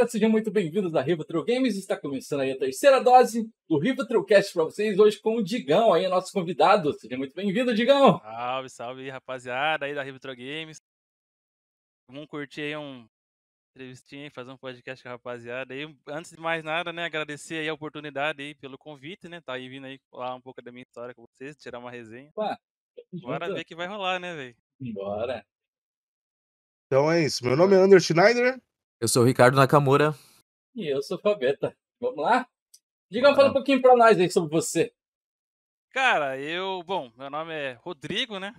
galera, sejam muito bem-vindos à Rivotril Games. Está começando aí a terceira dose do Rivotrillcast para vocês hoje com o Digão, aí nosso convidado. Seja muito bem-vindo, Digão. Salve, salve, rapaziada aí da Rivotril Games. Vamos curtir aí um entrevistinha, fazer um podcast com a rapaziada. aí. antes de mais nada, né, agradecer aí a oportunidade aí pelo convite, né? Tá aí vindo aí falar um pouco da minha história com vocês, tirar uma resenha. Ué, Bora junto. ver que vai rolar, né, velho? Bora. Então é isso. Meu nome é Anders Schneider. Eu sou o Ricardo Nakamura. E eu sou o Fabeta. Vamos lá? Diga ah. um pouquinho pra nós aí sobre você. Cara, eu. Bom, meu nome é Rodrigo, né?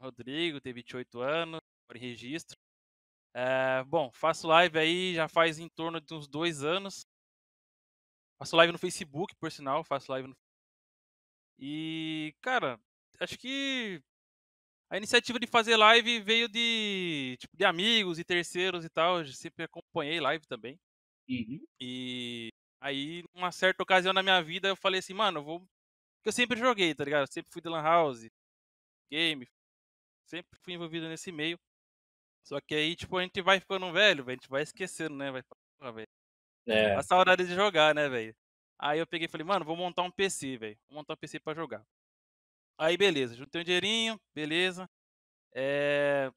Rodrigo, tem 28 anos, por registro. É, bom, faço live aí já faz em torno de uns dois anos. Faço live no Facebook, por sinal, faço live no E, cara, acho que a iniciativa de fazer live veio de, tipo, de amigos e terceiros e tal. Eu sempre acompanhei live também. Uhum. E aí, uma certa ocasião na minha vida, eu falei assim, mano, eu vou. Eu sempre joguei, tá ligado? Eu sempre fui de Lan House, game, sempre fui envolvido nesse meio. Só que aí, tipo, a gente vai ficando velho, A gente vai esquecendo, né? Vai porra, velho. É. A saudade de jogar, né, velho? Aí eu peguei e falei, mano, vou montar um PC, velho. Vou montar um PC pra jogar. Aí, beleza, juntei um dinheirinho, beleza. É...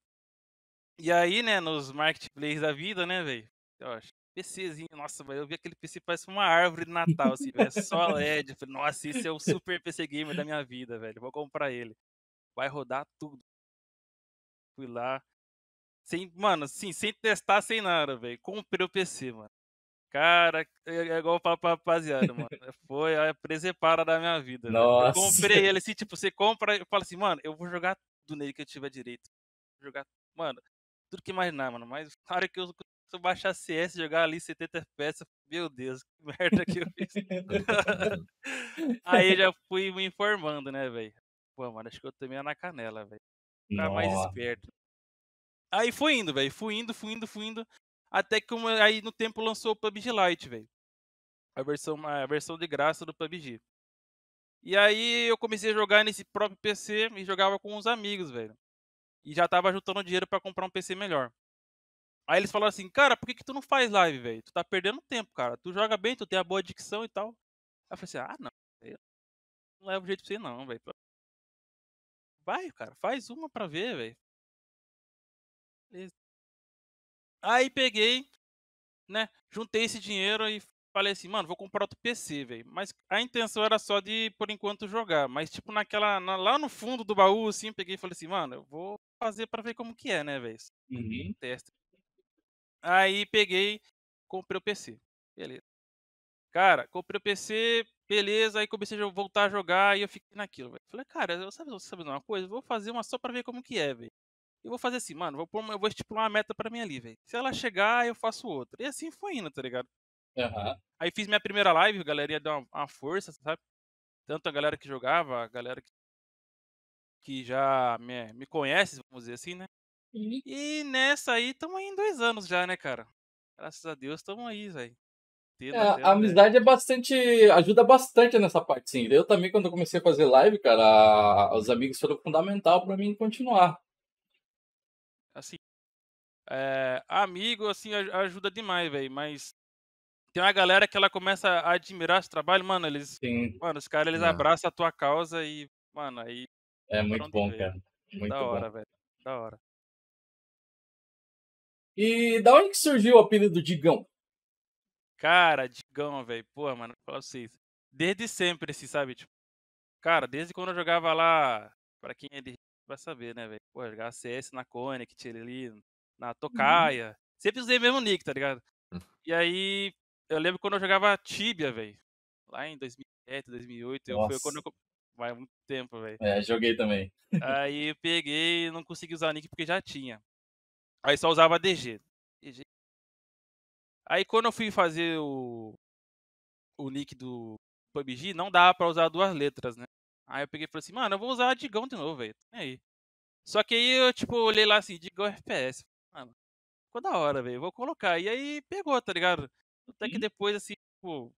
E aí, né, nos marketplaces da vida, né, velho? PCzinho, nossa, velho, eu vi aquele PC parece uma árvore de Natal, assim, velho, é só LED. Falei, nossa, esse é o super PC gamer da minha vida, velho. Vou comprar ele. Vai rodar tudo. Fui lá. Sem, mano, sim, sem testar, sem nada, velho. Comprei o PC, mano. Cara, é, é igual para pra rapaziada, mano. É, foi a presepara da minha vida. Nossa. Né? Eu comprei ele assim, tipo, você compra e fala assim, mano, eu vou jogar tudo nele que eu tiver direito. Vou jogar, mano, tudo que imaginar, mano. Mas na hora que eu, eu baixar CS, jogar ali 70 FPS, meu Deus, que merda que eu fiz. Aí já fui me informando, né, velho? Pô, mano, acho que eu tomei na canela, velho. Tá mais esperto. Aí fui indo, velho. Fui indo, fui indo, fui indo. Até que uma, aí no tempo lançou o PUBG Lite, velho. A versão, a versão de graça do PUBG. E aí eu comecei a jogar nesse próprio PC e jogava com uns amigos, velho. E já tava juntando dinheiro para comprar um PC melhor. Aí eles falaram assim, cara, por que, que tu não faz live, velho? Tu tá perdendo tempo, cara. Tu joga bem, tu tem a boa dicção e tal. Aí eu falei assim, ah, não. não não o jeito pra você não, velho. Vai, cara, faz uma pra ver, velho. Aí peguei, né? Juntei esse dinheiro e falei assim, mano, vou comprar outro PC, velho. Mas a intenção era só de, por enquanto, jogar. Mas, tipo, naquela. Na, lá no fundo do baú, assim, peguei e falei assim, mano, eu vou fazer para ver como que é, né, velho? É uhum. Teste. Aí peguei, comprei o PC. Beleza. Cara, comprei o PC, beleza. Aí comecei a voltar a jogar e eu fiquei naquilo, velho. Falei, cara, eu, sabe, sabe uma coisa? vou fazer uma só pra ver como que é, velho eu vou fazer assim, mano, vou pôr, eu vou estipular uma meta para mim ali, velho. Se ela chegar, eu faço outra. E assim foi indo, tá ligado? Uhum. Aí fiz minha primeira live, a galera deu uma, uma, força, sabe? Tanto a galera que jogava, a galera que, que já me, me conhece, vamos dizer assim, né? Uhum. E nessa aí, estamos aí em dois anos já, né, cara? Graças a Deus, estamos aí, velho. É, a amizade é bastante. ajuda bastante nessa parte, sim. Eu também, quando comecei a fazer live, cara, os amigos foram fundamental para mim continuar assim, é, amigo, assim, ajuda demais, velho, mas tem uma galera que ela começa a admirar esse trabalho, mano, eles, Sim. mano, os caras, eles ah. abraçam a tua causa e, mano, aí... É muito bom, ver. cara. É muito da bom. hora, velho, da hora. E da onde que surgiu o apelido Digão? Cara, Digão, velho, pô mano, pra vocês, desde sempre, assim, sabe, tipo, cara, desde quando eu jogava lá, para quem é de vai saber, né, velho? Pô, CS na Koenig, ali na uhum. Tocaia. Uhum. Sempre usei mesmo nick, tá ligado? Uhum. E aí, eu lembro quando eu jogava Tibia, velho. Lá em 2007, 2008. Eu, foi quando eu... Vai muito tempo, velho. É, joguei também. aí eu peguei não consegui usar nick porque já tinha. Aí só usava DG. DG. Aí quando eu fui fazer o, o nick do PUBG, não dava pra usar duas letras, né? Aí eu peguei e falei assim, mano, eu vou usar a Digão de novo, velho. aí. Só que aí eu, tipo, olhei lá assim, Digão é FPS. Mano, ficou da hora, velho. Vou colocar. E aí pegou, tá ligado? Até que uhum. depois, assim, tipo.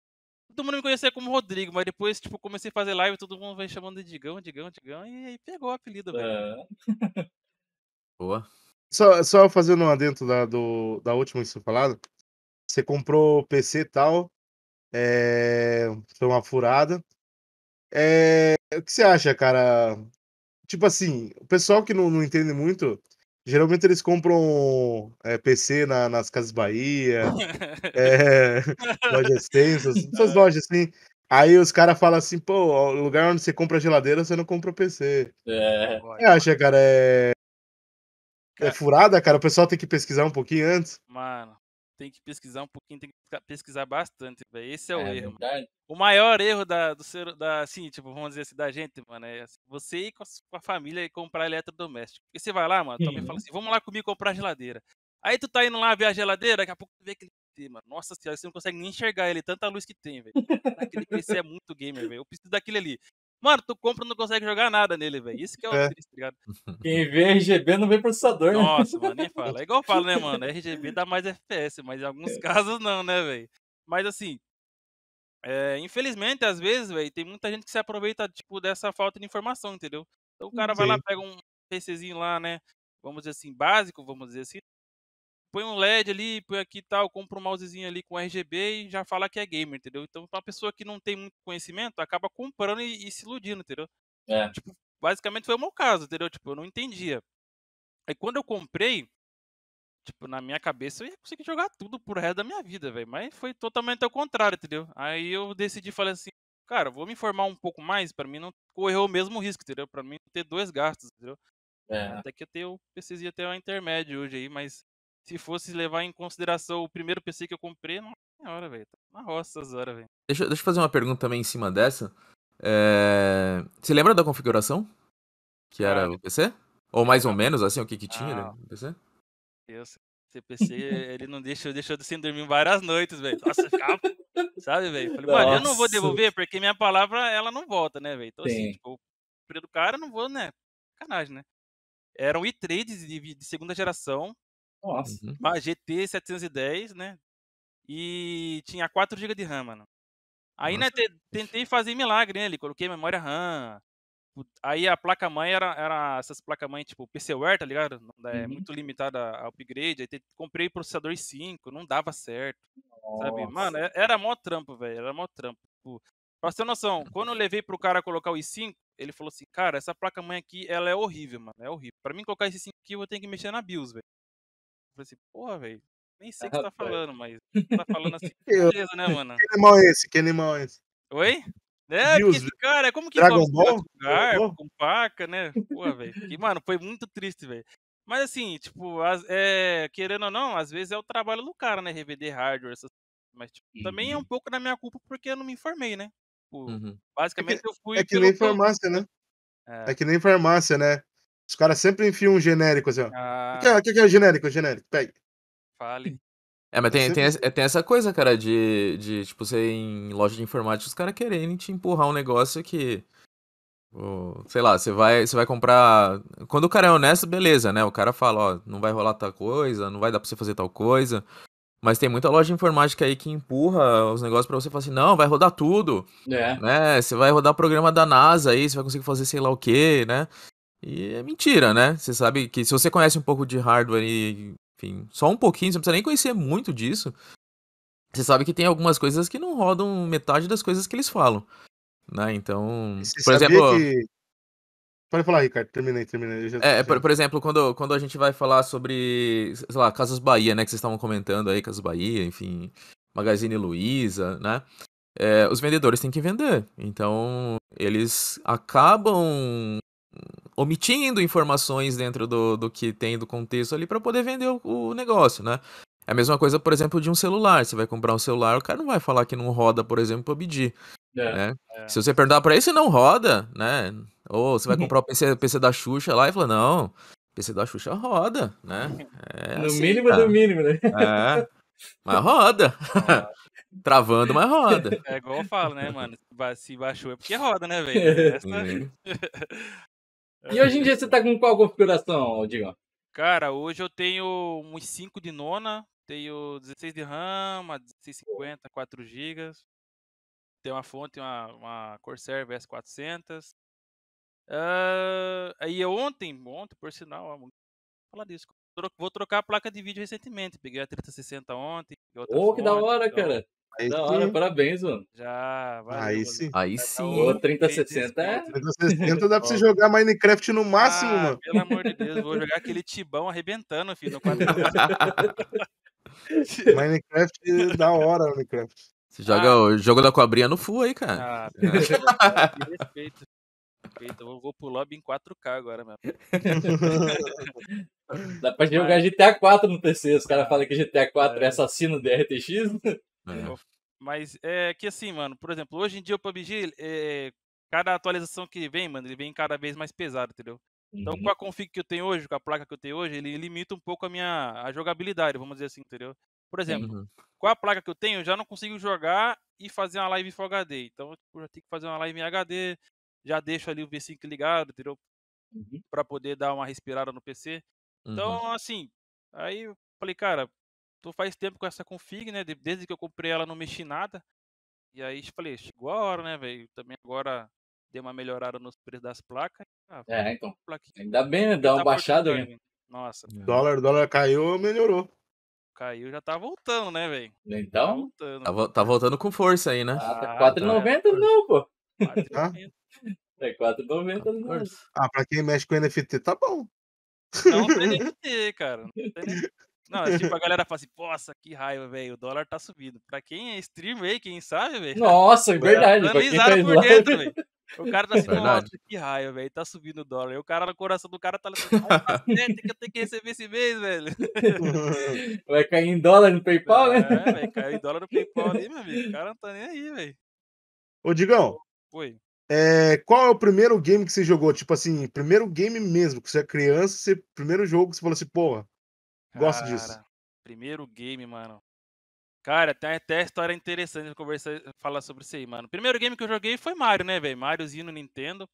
Todo mundo me conhecia como Rodrigo, mas depois, tipo, comecei a fazer live, todo mundo vai chamando de Digão, Digão, Digão, e aí pegou o apelido, velho. É. Boa. Só, só fazendo um adentro da, do, da última que você falado. Você comprou PC e tal. É... Foi uma furada. É, o que você acha, cara? Tipo assim, o pessoal que não, não entende muito, geralmente eles compram é, eh, PC na, nas Casas Bahia, é, lojas tensas, essas lojas assim. Aí os caras falam assim, pô, o lugar onde você compra geladeira, você não compra PC. É. que acha, cara? É... é furada, cara? O pessoal tem que pesquisar um pouquinho antes. Mano, tem que pesquisar um pouquinho, tem que pesquisar bastante, velho. Esse é, é o erro. O maior erro da, do ser, da, assim, tipo, vamos dizer assim, da gente, mano, é assim, você ir com a, com a família e comprar eletrodoméstico. Porque você vai lá, mano, também fala uhum. assim, vamos lá comigo comprar geladeira. Aí tu tá indo lá ver a geladeira, daqui a pouco tu vê aquele PC, mano. Nossa senhora, você não consegue nem enxergar ele, tanta luz que tem, velho. Aquele PC é muito gamer, velho. Eu preciso daquele ali. Mano, tu compra e não consegue jogar nada nele, velho. Isso que é o é. triste, ligado? Quem vê RGB não vê processador, né? Nossa, mano, nem fala. É igual eu falo, né, mano? RGB dá mais FPS, mas em alguns é. casos não, né, velho? Mas assim, é, infelizmente, às vezes, velho, tem muita gente que se aproveita, tipo, dessa falta de informação, entendeu? Então o cara Sim. vai lá, pega um PCzinho lá, né? Vamos dizer assim, básico, vamos dizer assim, põe um LED ali, põe aqui e tal, compra um mousezinho ali com RGB e já fala que é gamer, entendeu? Então, uma pessoa que não tem muito conhecimento acaba comprando e, e se iludindo, entendeu? É. Tipo, basicamente foi o meu caso, entendeu? Tipo, eu não entendia. Aí quando eu comprei, tipo, na minha cabeça eu ia conseguir jogar tudo pro resto da minha vida, velho. Mas foi totalmente ao contrário, entendeu? Aí eu decidi, falei assim, cara, vou me informar um pouco mais para mim não correr o mesmo risco, entendeu? Para mim ter dois gastos, entendeu? É. Até que eu tenho o PCzinho até o intermédio hoje aí, mas se fosse levar em consideração o primeiro PC que eu comprei, não hora, velho. Tá na roça as horas, velho. Deixa, deixa eu fazer uma pergunta também em cima dessa. É... Você lembra da configuração? Que era ah, o PC? Ou mais ou menos, assim, o que que tinha ah, no PC? Deus, CPC, ele não deixou deixou de sem dormir várias noites, velho. Nossa, ficava, sabe, velho? Falei, mano, eu não vou devolver porque minha palavra, ela não volta, né, velho? Então, assim, Sim. assim, tipo, o do cara, não vou, né? Sacanagem, né? Era um i3 de, de segunda geração, nossa. Uma GT 710, né? E tinha 4 GB de RAM, mano. Aí, né, Nossa. né, tentei fazer milagre, né? Ele coloquei memória RAM. Aí a placa-mãe era, era essas placas-mãe tipo PCware, tá ligado? É uhum. muito limitada a upgrade. Aí comprei processador i 5, não dava certo. Nossa. Sabe? Mano, é, era mó trampo, velho. Era mó trampo. Tipo, pra você ter noção, quando eu levei pro cara colocar o i5, ele falou assim: Cara, essa placa-mãe aqui, ela é horrível, mano. É horrível. Pra mim colocar esse 5 aqui, eu vou ter que mexer na BIOS, velho. Falei assim, porra, velho, nem sei o que você tá falando, mas tá falando assim, beleza, né, mano? Que animal é esse? Que animal é esse? Oi? É, esse cara, como que Dragon Ball? Lugar, Ball? com faca, né? Porra, velho. Mano, foi muito triste, velho. Mas assim, tipo, as, é, querendo ou não, às vezes é o trabalho do cara, né? Revender hardware, essas Mas tipo, uhum. também é uhum. um pouco da minha culpa porque eu não me informei, né? Tipo, uhum. Basicamente é que, eu fui. É que nem farmácia, né? É. é. que nem farmácia, né? Os caras sempre enfiam um genérico assim, ó. É, ah. O, que é, o que é genérico? É genérico, pega. Fale. Hum. É, mas tem, tem, é, tem, essa coisa, cara, de, de tipo, você em loja de informática, os caras quererem te empurrar um negócio que. Sei lá, você vai, você vai comprar. Quando o cara é honesto, beleza, né? O cara fala, ó, não vai rolar tal coisa, não vai dar pra você fazer tal coisa. Mas tem muita loja de informática aí que empurra os negócios para você e fala assim, não, vai rodar tudo. É. Né? Você vai rodar o programa da NASA aí, você vai conseguir fazer sei lá o quê, né? E é mentira, né? Você sabe que se você conhece um pouco de hardware e, enfim, só um pouquinho, você não precisa nem conhecer muito disso. Você sabe que tem algumas coisas que não rodam metade das coisas que eles falam. Né? Então, por exemplo. Que... Pode falar, Ricardo, terminei, terminei. Já... É, por, por, exemplo, quando, quando a gente vai falar sobre, sei lá, Casas Bahia, né? Que vocês estavam comentando aí, Casas Bahia, enfim, Magazine Luiza, né? É, os vendedores têm que vender. Então, eles acabam omitindo informações dentro do, do que tem do contexto ali para poder vender o, o, negócio, né? É a mesma coisa, por exemplo, de um celular. Você vai comprar um celular, o cara não vai falar que não roda, por exemplo, PUBG. É, né? É. Se você perguntar para ele se não roda, né? Ou você vai uhum. comprar o PC, PC da Xuxa lá e fala, não, PC da Xuxa roda, né? É no assim, mínimo cara. do mínimo, né? É, mas roda. Travando, mas roda. É igual eu falo, né, mano? Se baixou é porque roda, né, velho? É. E hoje em dia você tá com qual configuração, Digão? Cara, hoje eu tenho uns 5 de nona, tenho 16 de RAM, 1650, 4 GB. Tenho uma fonte, uma, uma Corsair VS400. Uh, aí ontem, ontem, por sinal, vou falar disso. Vou trocar a placa de vídeo recentemente. Peguei a 3060 ontem. oh, fonte, que da hora, então, cara! da hora, parabéns, mano. Já, valeu, Aí sim. Aí sim. Ô, 3060 é. 3060 dá pra você jogar Minecraft no máximo, ah, mano. Pelo amor de Deus, vou jogar aquele tibão arrebentando, filho, no Minecraft da hora, Minecraft. Você joga ah. o jogo da cobrinha no full aí, cara. Ah, cara. respeito. Respeito. Eu vou pro lobby em 4K agora, meu. Dá pra jogar GTA 4 no PC. Os caras ah, falam que GTA 4 é assassino de RTX. Né? Mas é que assim, mano, por exemplo, hoje em dia o PUBG, é, eh, cada atualização que vem, mano, ele vem cada vez mais pesado, entendeu? Então, com uhum. a config que eu tenho hoje, com a placa que eu tenho hoje, ele limita um pouco a minha a jogabilidade, vamos dizer assim, entendeu? Por exemplo, uhum. com a placa que eu tenho, eu já não consigo jogar e fazer uma live Full HD. Então, eu tipo, já tenho que fazer uma live em HD, já deixo ali o V5 ligado, entendeu? Uhum. Pra poder dar uma respirada no PC. Uhum. Então, uhum. assim, aí eu falei, cara, Tô faz tempo com essa config, né? Desde que eu comprei ela não mexi nada. E aí tipo, falei, chegou a hora, né, velho? Também agora deu uma melhorada nos preços das placas. Ah, é, então. Ainda bem, né? Dá uma tá baixada, né? Nossa. É. Dólar, dólar caiu, melhorou. Caiu, já tá voltando, né, velho? Tá então? Tá voltando. Tá, vo tá, voltando com força aí, né? Ah, tá 4,90 ah, tá, é não, pô. 4,90. É 4,90 tá não. Ah, pra quem mexe com NFT, tá bom. Não tem NFT, cara. Não tem NFT. Não, tipo, a galera fala assim, nossa, que raiva, velho, o dólar tá subindo. Pra quem é streamer aí, quem sabe, velho. Nossa, é verdade. Analisado por dentro, velho. O cara tá é assim, é nossa, que raiva, velho, tá subindo o dólar. E o cara, no coração do cara tá assim, cacete né, que eu tenho que receber esse mês, velho. Vai cair em dólar no Paypal, né? É, velho, caiu em dólar no Paypal ali, meu amigo. O cara não tá nem aí, velho. Ô, Digão. Oi. É, qual é o primeiro game que você jogou? Tipo assim, primeiro game mesmo, que você é criança, você, primeiro jogo que você falou assim, porra, Gosto Cara, disso. Primeiro game, mano. Cara, tem até história interessante de conversar, eh, falar sobre isso aí, mano. Primeiro game que eu joguei foi Mario, né, velho? Mariozinho no Nintendo.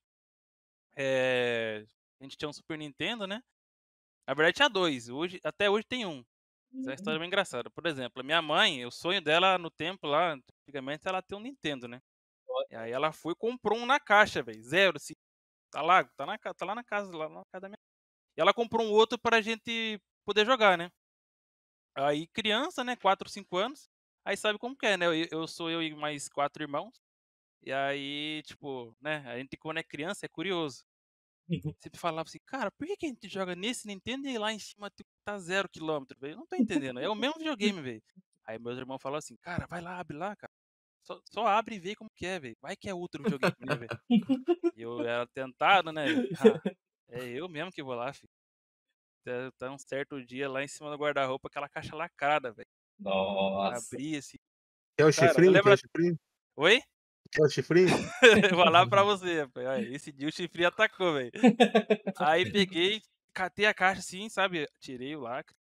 É... A gente tinha um Super Nintendo, né? Na verdade tinha dois. Hoje, até hoje tem um. Essa é uhum. história bem engraçada. Por exemplo, a minha mãe, o sonho dela no tempo lá, antigamente ela tem um Nintendo, né? E aí ela foi e comprou um na caixa, velho. Zero, assim. Tá lá, tá, na, tá lá na casa, lá na casa da minha. E ela comprou um outro pra gente poder jogar, né? Aí criança, né? 4, 5 anos. Aí sabe como que é, né? Eu, eu sou eu e mais quatro irmãos. E aí, tipo, né? A gente quando é criança é curioso. Uhum. Sempre falava assim, cara, por que, que a gente joga nesse Nintendo e lá em cima tá zero quilômetro, velho? Não tô entendendo. É o mesmo videogame, velho. Aí meus irmãos falaram assim, cara, vai lá, abre lá, cara. Só, só abre e vê como que é, velho. Vai que é outro videogame, né, velho? E eu era tentado, né? Ah, é eu mesmo que vou lá, filho. Tá, tá, um certo dia lá em cima do guarda-roupa, aquela caixa lacrada, velho. Nossa. Abri assim. Quer o chifrinho? Lembra... Quer o chifrinho? Oi? Quer o chifrinho? Vou lá pra você, rapaz. Esse dia o chifrinho atacou, velho. Aí peguei, catei a caixa assim, sabe? Tirei o lacre.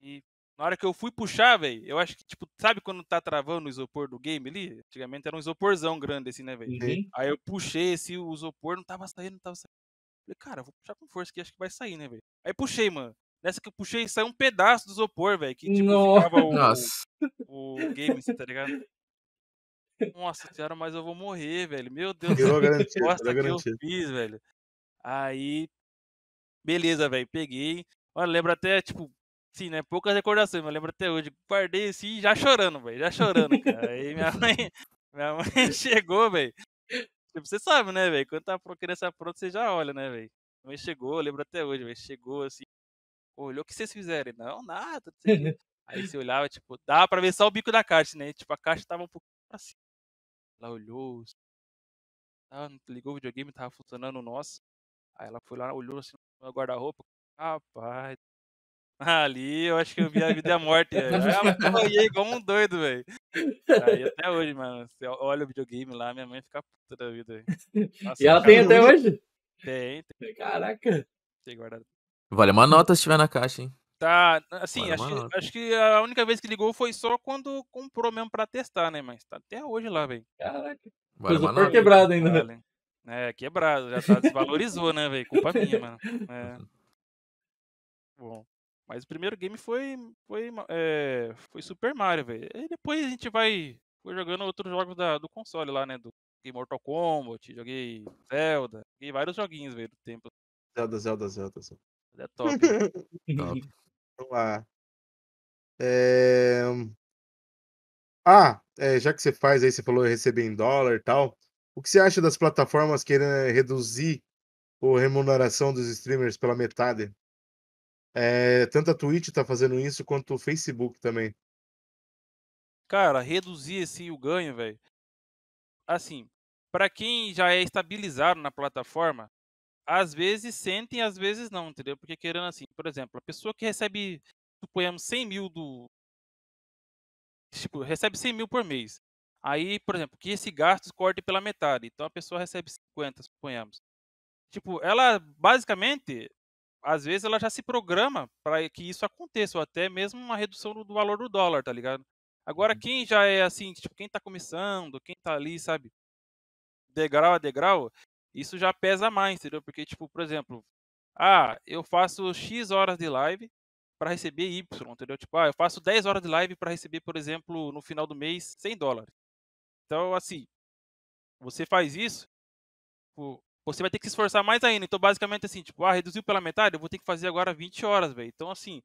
E na hora que eu fui puxar, velho, eu acho que, tipo, sabe quando tá travando o isopor do game ali? Antigamente era um isoporzão grande, assim, né, velho? Uhum. Aí eu puxei esse, assim, o isopor não tava saindo, não tava saindo. Falei, cara, vou puxar com força que acho que vai sair, né, velho? Aí puxei, mano. Nessa que eu puxei, saiu um pedaço do isopor, velho. Que tipo, Nossa. ficava o, Nossa. o, o game, tá ligado? Nossa senhora, mas eu vou morrer, velho. Meu Deus, eu que que eu fiz, velho. Aí, beleza, velho. Peguei. Olha, lembro até, tipo, sim, né? Poucas recordações, mas lembro até hoje. Guardei assim, já chorando, velho. Já chorando, cara. Aí minha mãe, minha mãe chegou, velho. Tipo, você sabe, né, velho? Quando tá a criança pronta, você já olha, né, velho? Mas chegou, eu lembro até hoje, velho. Chegou assim, olhou o que vocês fizeram? Não, nada. Não Aí você olhava, tipo, dá pra ver só o bico da caixa, né? Tipo, a caixa tava um pouco pra cima. Ela olhou, assim, tá, ligou o videogame, tava funcionando o nosso. Aí ela foi lá, olhou assim no guarda-roupa. Rapaz, Ali eu acho que eu vi a vida e a morte. Eu apanhei igual um doido, velho. Aí até hoje, mano. Se olha o videogame lá, minha mãe fica puta da vida. Nossa, e ela tem até hoje? Tem, tem. Caraca. Tem guardado. Vale uma nota se tiver na caixa, hein? Tá, assim, acho, que, acho que, a única vez que ligou foi só quando comprou mesmo pra testar, né? Mas tá até hoje lá, velho. Caraca. Vale uma nota. quebrado ainda, vale. É, quebrado. Já tá, desvalorizou, né, velho? Culpa minha, mano. É. Bom. Mas o primeiro game foi foi, é, foi Super Mario, velho. E depois a gente vai foi jogando outros jogos da, do console lá, né? Do, joguei Mortal Kombat, joguei Zelda, joguei vários joguinhos, velho, do tempo. Zelda, Zelda, Zelda. Zelda. É top. top. Vamos lá. É... Ah, é, já que você faz aí, você falou receber em dólar e tal. O que você acha das plataformas querendo reduzir a remuneração dos streamers pela metade? É, tanto a Twitch está fazendo isso quanto o Facebook também. Cara, reduzir esse o ganho, velho. Assim, para quem já é estabilizado na plataforma, às vezes sentem, às vezes não, entendeu? Porque querendo assim, por exemplo, a pessoa que recebe, suponhamos, 100 mil do. Tipo, recebe 100 mil por mês. Aí, por exemplo, que esse gasto corte pela metade. Então a pessoa recebe 50, suponhamos. Tipo, ela basicamente às vezes ela já se programa para que isso aconteça, ou até mesmo uma redução do, valor do dólar, tá ligado? Agora, uhum. quem já é assim, tipo, quem está começando, quem está ali, sabe, degrau a degrau, isso já pesa mais, entendeu? Porque, tipo, por exemplo, ah, eu faço X horas de live para receber Y, entendeu? Tipo, ah, eu faço 10 horas de live para receber, por exemplo, no final do mês, 100 dólares. Então, assim, você faz isso, tipo, você vai ter que se esforçar mais ainda. Então, basicamente, assim, tipo, ah, reduziu pela metade, eu vou ter que fazer agora 20 horas, velho. Então, assim,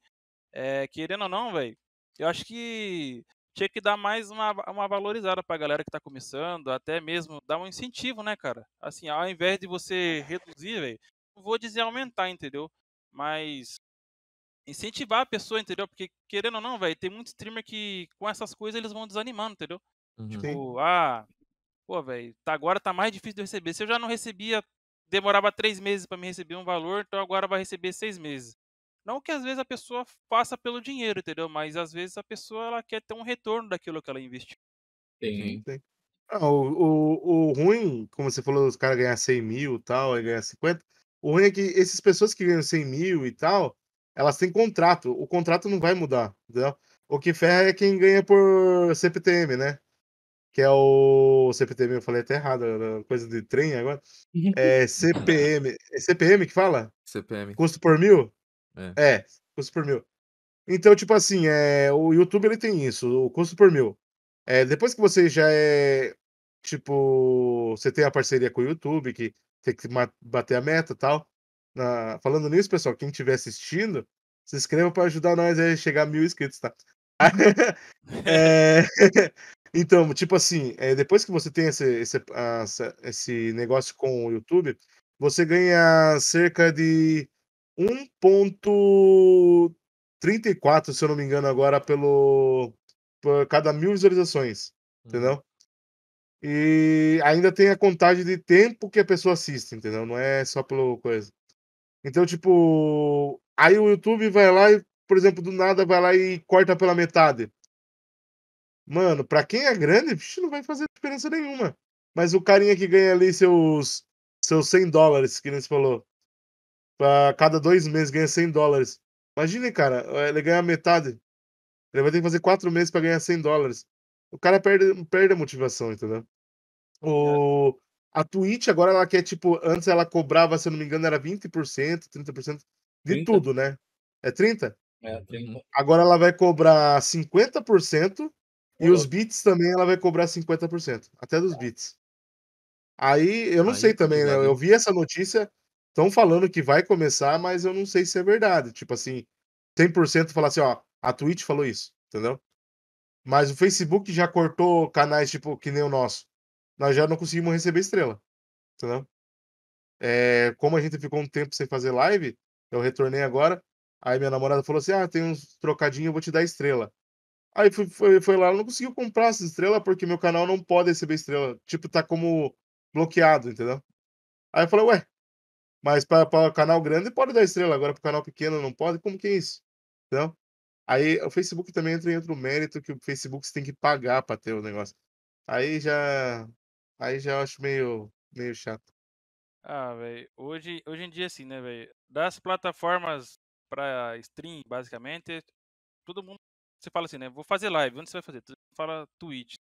é, querendo ou não, velho, eu acho que tinha que dar mais uma, uma valorizada pra galera que tá começando, até mesmo dar um incentivo, né, cara? Assim, ao invés de você reduzir, velho, vou dizer aumentar, entendeu? Mas incentivar a pessoa, entendeu? Porque, querendo ou não, velho, tem muito streamer que com essas coisas eles vão desanimando, entendeu? Uhum. Tipo, ah, pô, velho, tá, agora tá mais difícil de receber. Se eu já não recebia, demorava três meses para me receber um valor, então agora vai receber seis meses. Não que às vezes a pessoa faça pelo dinheiro, entendeu? Mas às vezes a pessoa ela quer ter um retorno daquilo que ela investiu. Uhum. Tem. Tem. Ah, o, o, o ruim, como você falou, os caras ganhar 100 mil e tal, aí ganhar 50. O ruim é que essas pessoas que ganham 100 mil e tal, elas têm contrato. O contrato não vai mudar, entendeu? O que ferra é quem ganha por CPTM, né? que é o CPTM, eu falei até errado, coisa de trem agora. É CPM. É CPM que fala? CPM. Custo por mil? É. é, custo por mil. Então, tipo assim, é, o YouTube ele tem isso, o custo por mil. É, depois que você já é, tipo, você tem a parceria com o YouTube, que tem que bater a meta e tal. Na, falando nisso, pessoal, quem estiver assistindo, se inscreva para ajudar nós a chegar a mil inscritos, tá? é, Então, tipo assim, é, depois que você tem esse, esse, essa, esse negócio com o YouTube, você ganha cerca de 1.34, se eu não me engano, agora pelo por cada mil visualizações, uhum. entendeu? E ainda tem a contagem de tempo que a pessoa assiste, entendeu? Não é só pelo coisa. Então, tipo, aí o YouTube vai lá e, por exemplo, do nada vai lá e corta pela metade. Mano, pra quem é grande, não vai fazer diferença nenhuma. Mas o carinha que ganha ali seus, seus 100 dólares, que nem você falou, pra cada dois meses ganha 100 dólares. Imagine, cara, eh, ele ganha metade. Ele vai ter que fazer quatro meses para ganhar 100 dólares. O cara perde, perde a motivação, entendeu? O, é. a Twitch agora ela quer, tipo, antes ela cobrava, se eu não me engano, era 20%, 30% de 30? tudo, né? É 30? É, 30. Agora ela vai cobrar 50% e os bits também ela vai cobrar 50%, até dos bits. Aí eu não Aí, sei é também, né? Eu vi essa notícia, estão falando que vai começar, mas eu não sei se é verdade. Tipo assim, 100% falar assim, ó, a Twitch falou isso, entendeu? Mas o Facebook já cortou canais tipo que nem o nosso. Nós já não conseguimos receber estrela, entendeu? É, como a gente ficou um tempo sem fazer live, eu retornei agora. Aí minha namorada falou assim: Ah, tem uns trocadinhos, eu vou te dar estrela. Aí foi, foi, foi lá, não conseguiu comprar essa estrela porque meu canal não pode receber estrela. Tipo, tá como bloqueado, entendeu? Aí eu falei, ué, mas para canal grande pode dar estrela, agora para canal pequeno não pode? Como que é isso? Entendeu? Aí o Facebook também entra em outro mérito que o Facebook você tem que pagar para ter o negócio. Aí já. Aí já acho meio, meio chato. Ah, velho. Hoje, hoje em dia, assim, né, velho? Das plataformas para stream, basicamente, todo mundo você fala assim, né? Vou fazer live. Onde você vai fazer? Fala Twitch.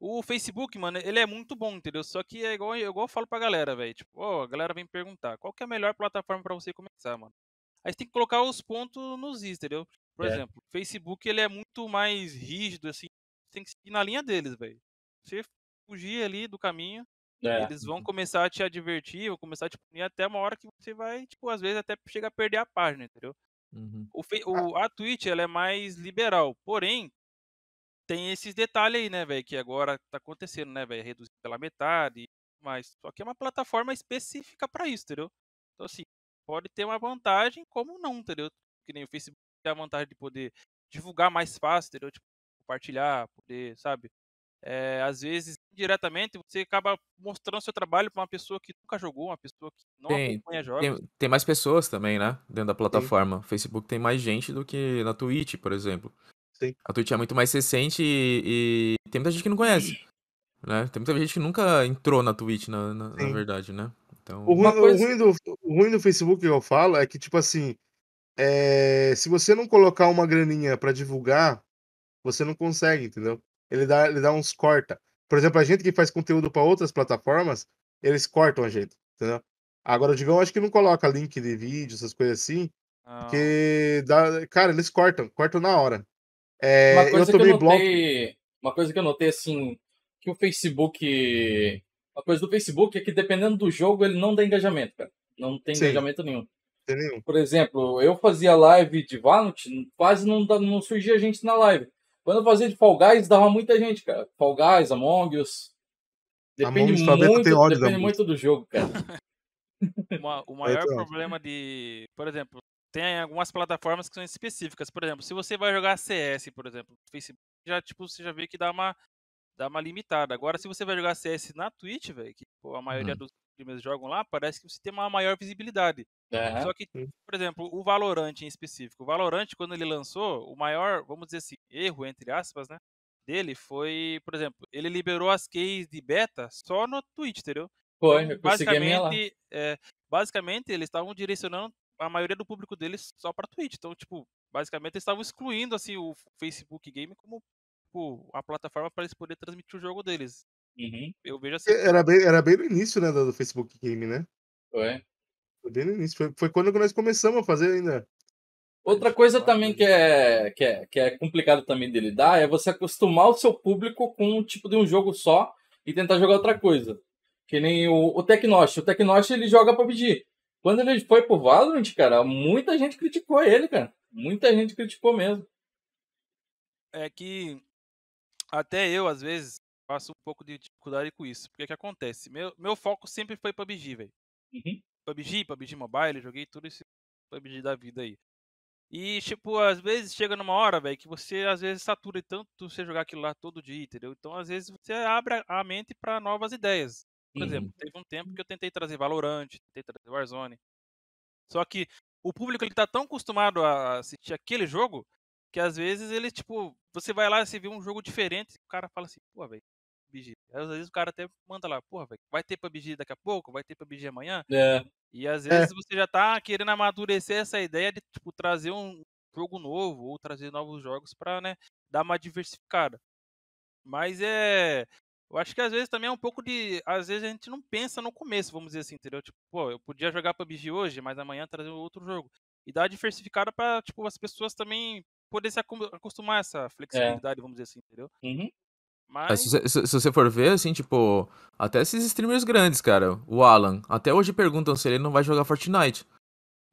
O Facebook, mano, ele é muito bom, entendeu? Só que é igual, igual eu falo pra galera, velho. Tipo, ó, oh, a galera vem perguntar, qual que é a melhor plataforma para você começar, mano? Aí tem que colocar os pontos nos is, entendeu? Por é. exemplo, o Facebook, ele é muito mais rígido, assim, tem que seguir na linha deles, velho. Você fugir ali do caminho, é. eles vão começar a te advertir, vão começar a te punir até uma hora que você vai, tipo, às vezes até chegar a perder a página, entendeu? Uhum. O, ah. o, a Twitch ela é mais liberal, porém tem esses detalhes aí, né, velho, que agora tá acontecendo, né, velho, reduzir pela metade, mas só que é uma plataforma específica para isso, entendeu? Então assim, pode ter uma vantagem como não, entendeu? Que nem o Facebook tem a vantagem de poder divulgar mais fácil, entendeu? Tipo, compartilhar, poder, sabe, é, às vezes, diretamente, você acaba mostrando seu trabalho para uma pessoa que nunca jogou, uma pessoa que não tem, acompanha jogos. Tem, tem, mais pessoas também, né? Dentro da plataforma. Sim. Facebook tem mais gente do que na Twitch, por exemplo. Sim. A Twitch é muito mais recente e, e tem muita gente que não conhece. Né? Tem muita gente que nunca entrou na Twitch, na, na, na verdade, né? Então, o, ruim, coisa... o, ruim do, o ruim do Facebook que eu falo é que, tipo assim, é, se você não colocar uma graninha para divulgar, você não consegue, entendeu? ele dá, ele dá uns corta. Por exemplo, a gente que faz conteúdo para outras plataformas, eles cortam a gente, entendeu? Agora o Digão acho que não coloca link de vídeo, essas coisas assim, não. porque ah. dá, cara, eles cortam, cortam na hora. É, uma coisa eu que eu notei, bloco... uma coisa que eu notei assim, que o Facebook, uma coisa do Facebook é que dependendo do jogo ele não dá engajamento, cara. Não tem Sim. engajamento nenhum. Por exemplo, eu fazia live de Valorant, quase não, não surgia gente na live. Quando eu fazia de Fall Guys, dava muita gente, cara. Fall Guys, Among Us. Depende, Among muito, tem ódio depende muito do jogo, cara. Uma, o maior tá. problema de. Por exemplo, tem algumas plataformas que são específicas. Por exemplo, se você vai jogar CS, por exemplo, no Facebook, já, tipo, você já vê que dá uma, dá uma limitada. Agora, se você vai jogar CS na Twitch, velho, que a maioria hum. dos primeiros jogam lá, parece que você tem uma maior visibilidade. Uhum. Só que, por exemplo, o Valorant em específico. O Valorant, quando ele lançou, o maior, vamos dizer assim, erro, entre aspas, né? Dele foi, por exemplo, ele liberou as keys de beta só no Twitch, entendeu? Então, foi, então, eu basicamente, é, basicamente, eles estavam direcionando a maioria do público deles só para Twitch. Então, tipo, basicamente eles estavam excluindo assim o Facebook Game como tipo, a plataforma para eles poderem transmitir o jogo deles. Uhum. Eu vejo assim. Era bem, era bem no início, né, do Facebook Game, né? Foi. Foi bem no início. Foi, foi quando nós começamos a fazer ainda. Outra coisa também que é, que é, que é complicado também de lidar é você acostumar o seu público com um tipo de um jogo só e tentar jogar outra coisa. Que nem o, o Tecnosh. O Tecnosh ele joga PUBG. Quando ele foi pro Valorant, cara, muita gente criticou ele, cara. Muita gente criticou mesmo. É que até eu, às vezes, passo um pouco de dificuldade com isso. Porque o que acontece? Meu, meu foco sempre foi PUBG, velho. Uhum. PUBG, PUBG Mobile, joguei tudo esse PUBG da vida aí. E, tipo, às vezes chega numa hora, velho, que você às vezes satura tanto você jogar aquilo lá todo dia, entendeu? Então, às vezes, você abre a mente para novas ideias. Por uhum. exemplo, teve um tempo que eu tentei trazer Valorant, tentei trazer Warzone. Só que o público ele tá tão acostumado a assistir aquele jogo que às vezes ele, tipo, você vai lá e você vê um jogo diferente, o cara fala assim, pô, velho, PUBG. Às vezes o cara até manda lá, porra, véio, vai ter PUBG daqui a pouco, vai ter PUBG amanhã. É. E às é. vezes é. você já tá querendo amadurecer essa ideia de, tipo, trazer um jogo novo ou trazer novos jogos pra, né, dar uma diversificada. Mas é. Eu acho que às vezes também é um pouco de. Às vezes a gente não pensa no começo, vamos dizer assim, entendeu? Tipo, pô, eu podia jogar PUBG hoje, mas amanhã trazer outro jogo. E dar diversificada pra, tipo, as pessoas também poder se acostumar a essa é. flexibilidade, é. vamos dizer assim, entendeu? Uhum. Mas... Se, se, se, você for ver, assim, tipo, até esses streamers grandes, cara, o Alan, até hoje perguntam se ele não vai jogar Fortnite.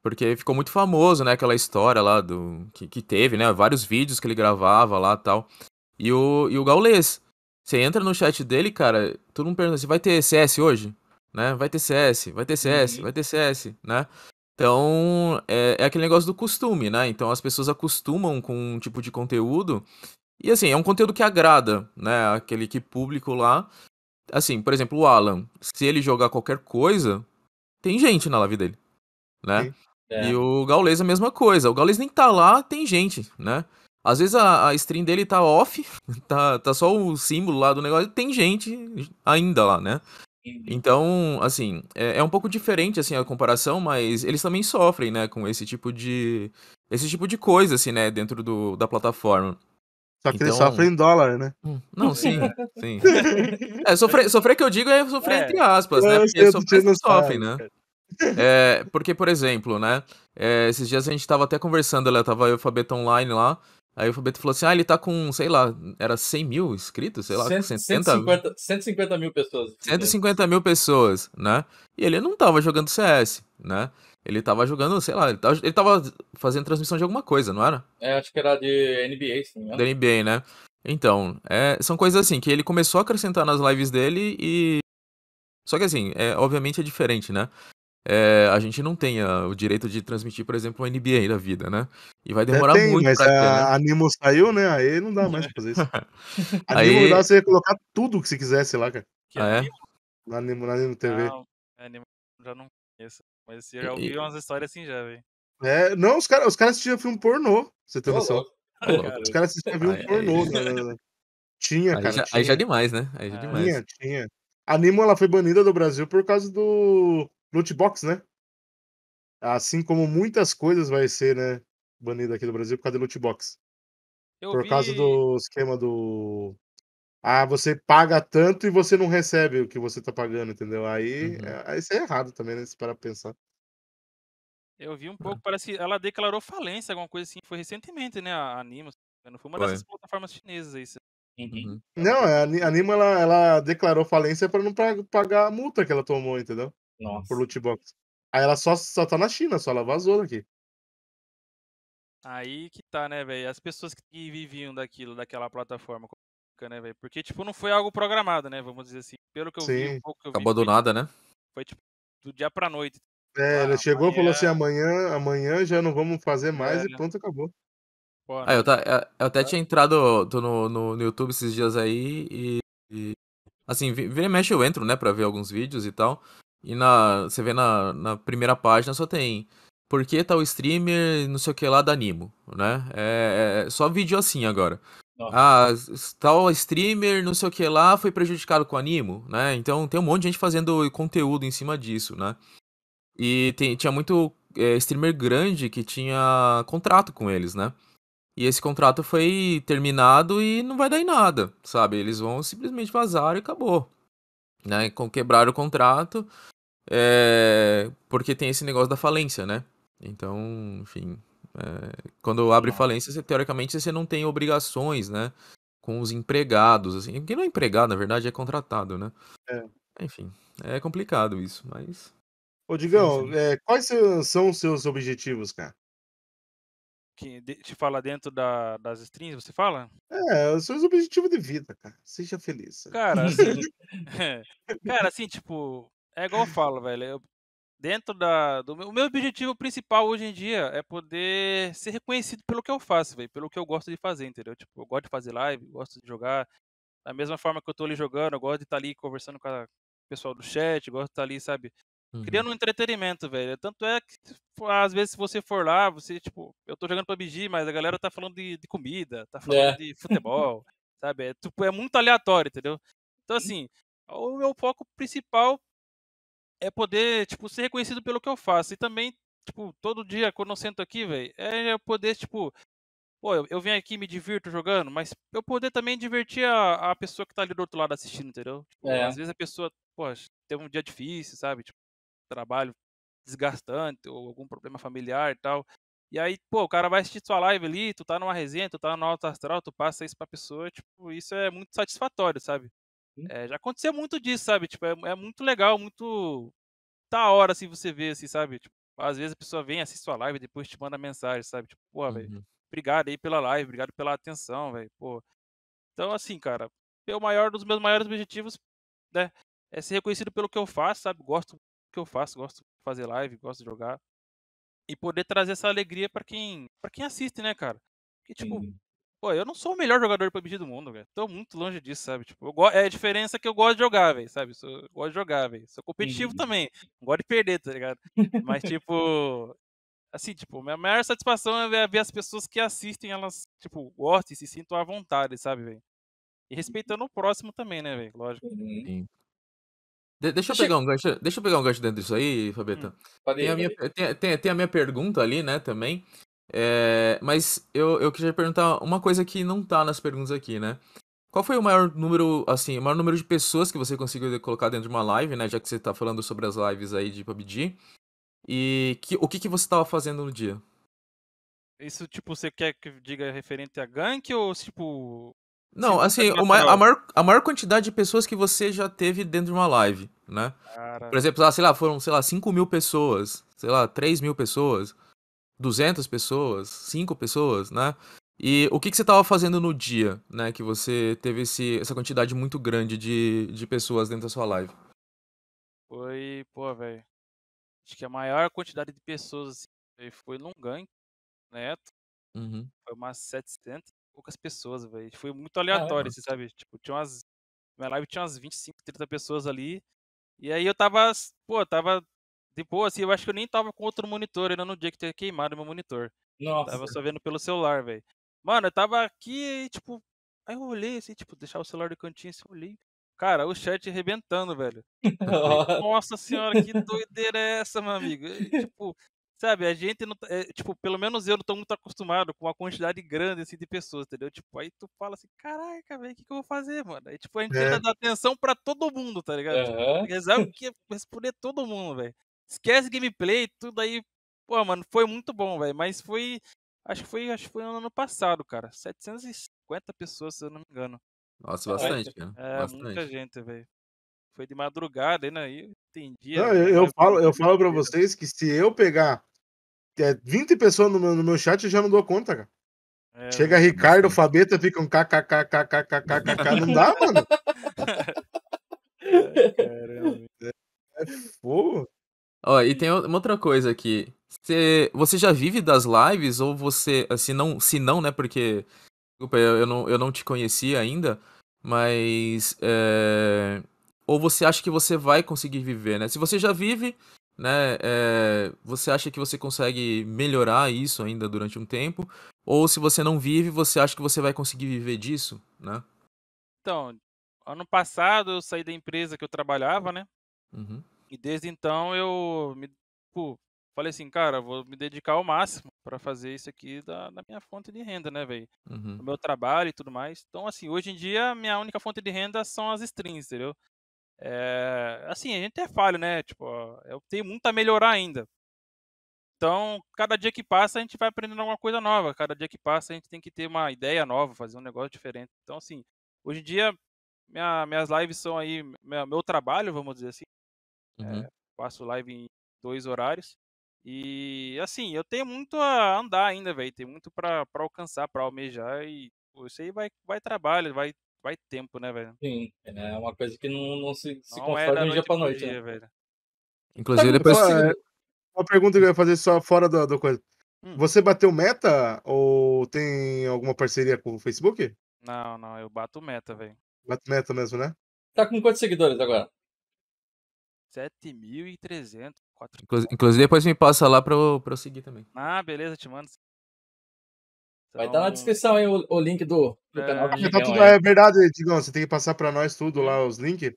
Porque ficou muito famoso, né, aquela história lá do que, que teve, né, vários vídeos que ele gravava lá tal. E o, e o Gaules, você entra no chat dele, cara, todo mundo pergunta se vai ter CS hoje? Né? Vai ter CS, vai ter CS, uhum. vai ter CS, né? Então, é, é, aquele negócio do costume, né? Então, as pessoas acostumam com um tipo de conteúdo e assim, é um conteúdo que agrada, né? Aquele que público lá. Assim, por exemplo, o Alan, se ele jogar qualquer coisa, tem gente na live dele, né? É. E o Gaules a mesma coisa. O Gaules nem tá lá, tem gente, né? Às vezes a, a stream dele tá off, tá, tá só o símbolo lá do negócio, tem gente ainda lá, né? Então, assim, é, é, um pouco diferente, assim, a comparação, mas eles também sofrem, né, com esse tipo de... Esse tipo de coisa, assim, né, dentro do, da plataforma. Só que então... eles sofrem em dólar, né? Hum. Não, sim, sim. É, sofrer, sofrer que eu digo é sofrer é, entre aspas, né? Porque sofrer que sofrem, né? É, porque, por exemplo, né? É, esses dias a gente tava até conversando, ela tava eu e online lá, Aí o Beto falou assim: ah, ele tá com, sei lá, era 100 mil inscritos, sei lá, 100, 150, 150 mil pessoas. 150 mil pessoas, né? E ele não tava jogando CS, né? Ele tava jogando, sei lá, ele tava, ele tava fazendo transmissão de alguma coisa, não era? É, acho que era de NBA, sim. Da NBA, né? Então, é, são coisas assim que ele começou a acrescentar nas lives dele e. Só que assim, é, obviamente é diferente, né? é, a gente não tenha o direito de transmitir, por exemplo, o NBA da vida, né? E vai demorar tem, muito mas pra ter, a né? Animo saiu, né? Aí não dá mais pra fazer isso. aí... Animo dá você colocar tudo que você quisesse lá, cara. Que ah, é? Na Animo, na Animo TV. Não, Animo já não conheço. Mas eu já ouvi e... umas histórias assim já, velho. É, não, os caras os cara assistiam filme pornô, você tem noção. Os caras assistiam filme pornô, né, né, né? Tinha, aí cara. Já, tinha. Aí já é demais, né? Aí já é ah. demais. Tinha, tinha. A Animo, ela foi banida do Brasil por causa do loot box, né? Assim como muitas coisas vai ser, né, banida aqui do Brasil por causa de loot box. Eu por vi... causa do esquema do ah, você paga tanto e você não recebe o que você tá pagando, entendeu? Aí, uhum. é, isso é errado também, né, se parar pra pensar. Eu vi um pouco, parece que ela declarou falência, alguma coisa assim, foi recentemente, né, a Anima, não foi uma foi. plataformas chinesas aí, uhum. uhum. Não, é, a Anima ela, ela declarou falência para não pagar a multa que ela tomou, entendeu? Nossa. Por loot box. Aí ela só, só tá na China, só ela vazou daqui. Aí que tá, né, velho? As pessoas que viviam daquilo, daquela plataforma, né, velho? Porque, tipo, não foi algo programado, né? Vamos dizer assim. Pelo que eu Sim. vi, um pouco que eu Acabou tá vi, do nada, né? Foi, tipo, do dia pra noite. É, tipo, ah, ele chegou e falou assim, amanhã, amanhã já não vamos fazer mais é, e pronto, acabou. Porra, ah, eu, tá, eu, até tinha entrado no, no, no, YouTube esses dias aí e. e assim, vira e mexe eu entro, né, pra ver alguns vídeos e tal. E na, você vê na, na primeira página só tem por que tal streamer não sei o que lá da Animo, né? É, é, é só vídeo assim agora. Ah, tal streamer não sei o que lá foi prejudicado com Animo, né? Então tem um monte de gente fazendo conteúdo em cima disso, né? E tem, tinha muito é, streamer grande que tinha contrato com eles, né? E esse contrato foi terminado e não vai dar em nada, sabe? Eles vão simplesmente vazar e acabou. Né? Quebraram o contrato é, porque tem esse negócio da falência, né? Então, enfim. É, quando abre é. falência, você, teoricamente você não tem obrigações, né? Com os empregados, assim. Quem não é empregado, na verdade, é contratado, né? É. Enfim, é complicado isso, mas. Ô, Digão, é, quais são os seus objetivos, cara? Que te fala dentro da, das strings, você fala? É, os seus objetivos de vida, cara. Seja feliz. Cara, assim, é. cara, assim tipo, é igual eu falo, velho. Eu, dentro da. Do meu, o meu objetivo principal hoje em dia é poder ser reconhecido pelo que eu faço, velho. Pelo que eu gosto de fazer, entendeu? Tipo, eu gosto de fazer live, gosto de jogar. Da mesma forma que eu tô ali jogando, eu gosto de estar tá ali conversando com o pessoal do chat, gosto de estar tá ali, sabe? Uhum. Criando um entretenimento, velho. Tanto é que, às vezes, se você for lá, você, tipo, eu tô jogando BG, mas a galera tá falando de, de comida, tá falando é. de futebol, sabe? É, tipo, é muito aleatório, entendeu? Então, hum. assim, o meu foco principal é poder, tipo, ser reconhecido pelo que eu faço. E também, tipo, todo dia quando eu sento aqui, velho, é, é poder, tipo, pô, eu, eu venho aqui me divirto jogando, mas eu poder também divertir a, a pessoa que tá ali do outro lado assistindo, entendeu? Tipo, é. Às vezes a pessoa, pô, tem um dia difícil, sabe? Tipo, trabalho desgastante ou algum problema familiar e tal. E aí, pô, o cara vai assistir sua live ali, tu tá numa resenha, tu tá no alto astral, tu passa isso pra pessoa, tipo, isso é muito satisfatório, sabe? É, já aconteceu muito disso, sabe? Tipo, é, é, muito legal, muito da hora, assim, você vê, assim, sabe? Tipo, às vezes a pessoa vem, assiste sua live e depois te manda mensagem, sabe? Tipo, pô, velho, uhum. obrigado aí pela live, obrigado pela atenção, velho, pô. Então, assim, cara, meu maior, dos meus maiores objetivos, né, é ser reconhecido pelo que eu faço, sabe? Gosto do que eu faço, gosto de fazer live, gosto de jogar. E poder trazer essa alegria para quem, para quem assiste, né, cara? Porque, tipo, Pô, eu não sou o melhor jogador de PUBG do mundo, velho. Tô muito longe disso, sabe? Tipo, go... é a diferença que eu gosto de jogar, velho, sabe? Eu gosto de jogar, velho. Sou competitivo também. Não gosto de perder, tá ligado? Mas, tipo, assim, tipo, minha maior satisfação é ver as pessoas que assistem, elas, tipo, gostem, se sintam à vontade, sabe, velho? E respeitando o próximo também, né, velho? Lógico. Uhum. Sim. De deixa, eu pegar um gancho, deixa eu pegar um gancho dentro disso aí, Fabeta. Hum. Tem, tem, tem, tem, a minha pergunta ali, né, também. É, mas eu, eu queria perguntar uma coisa que não tá nas perguntas aqui, né? Qual foi o maior número, assim, o maior número de pessoas que você conseguiu colocar dentro de uma live, né? Já que você tá falando sobre as lives aí de PUBG. E que, o que, que você tava fazendo no dia? Isso, tipo, você quer que diga referente a gank ou, tipo... Não, assim, o ma a, maior, a maior quantidade de pessoas que você já teve dentro de uma live, né? Cara... Por exemplo, sei lá, foram, sei lá, 5 mil pessoas, sei lá, 3 mil pessoas. 200 pessoas, 5 pessoas, né? E o que, que você estava fazendo no dia, né? Que você teve esse, essa quantidade muito grande de, de pessoas dentro da sua live? Foi, pô, velho. Acho que a maior quantidade de pessoas assim, foi num gank, né? Uhum. Foi umas 700 e poucas pessoas, velho. Foi muito aleatório, ah, é, você assim, sabe? Tipo, tinha umas. Minha live tinha umas 25, 30 pessoas ali. E aí eu tava, pô, tava de boa, assim, eu acho que eu nem tava com outro monitor ainda no dia que tinha queimado meu monitor. Nossa. Tava só vendo pelo celular, velho. Mano, eu tava aqui e, tipo, aí eu olhei, assim, tipo, deixar o celular do cantinho, assim, olhei. Cara, o chat arrebentando, velho. Falei, Nossa senhora, que doideira é essa, meu amigo? E, tipo, sabe, a gente não. Tá, é, tipo, pelo menos eu não tô muito acostumado com uma quantidade grande assim, de pessoas, entendeu? Tipo, aí tu fala assim, caraca, velho, o que, que eu vou fazer, mano? Aí, tipo, a gente é. tenta dar atenção pra todo mundo, tá ligado? Uhum. Tipo, resolve é que responder todo mundo, velho. Esquece gameplay, tudo aí. Pô, mano, foi muito bom, velho. Mas foi. Acho que foi, acho que foi no ano passado, cara. 750 pessoas, se eu não me engano. Nossa, bastante, cara. É, bastante. muita gente, velho. Foi de madrugada, né? Eu entendi. Não, eu, eu, falo, eu falo pra vocês que se eu pegar 20 é pessoas no meu, no meu chat, eu já não dou conta, cara. É, Chega Ricardo, Fabeta, fica um kkkkkkkkk. Não dá, mano. É, caramba. É fogo. Ó, e tem uma outra coisa aqui. Você, você já vive das lives ou você, assim, não, se não, né, porque desculpa, eu, eu não, eu não te conhecia ainda, mas é, ou você acha que você vai conseguir viver, né? Se você já vive, né, é, você acha que você consegue melhorar isso ainda durante um tempo, ou se você não vive, você acha que você vai conseguir viver disso, né? Então, ano passado eu saí da empresa que eu trabalhava, né? Uhum. E desde então eu me, pô, falei assim, cara, vou me dedicar ao máximo para fazer isso aqui da, da, minha fonte de renda, né, velho? Uhum. meu trabalho e tudo mais. Então, assim, hoje em dia, minha única fonte de renda são as strings, entendeu? É, assim, a gente é falho, né? Tipo, eu tenho muito a melhorar ainda. Então, cada dia que passa, a gente vai aprendendo alguma coisa nova. Cada dia que passa, a gente tem que ter uma ideia nova, fazer um negócio diferente. Então, assim, hoje em dia, minha, minhas lives são aí, minha, meu trabalho, vamos dizer assim, é, uhum. É, faço live em dois horários. E assim, eu tenho muito a andar ainda, velho. Tem muito para alcançar, para almejar. E isso aí vai, vai trabalho, vai, vai tempo, né, velho? Sim, é, né, é uma coisa que não, não se, se não é constrói é de um dia pra noite. Dia, né? velho. Inclusive, tá, depois. uma pergunta que eu hum. ia fazer só fora da, coisa. Hum. Você bateu meta ou tem alguma parceria com o Facebook? Não, não, eu bato meta, velho. Bato meta mesmo, né? Tá com quantos seguidores agora? 7.300. Inclusive, inclusive, depois me passa lá pra eu, pra eu seguir também. Ah, beleza, te mando. Então... Vai estar na descrição aí o, o link do, do é, canal. tá tudo, é. é verdade, Digão, você tem que passar pra nós tudo lá, os links.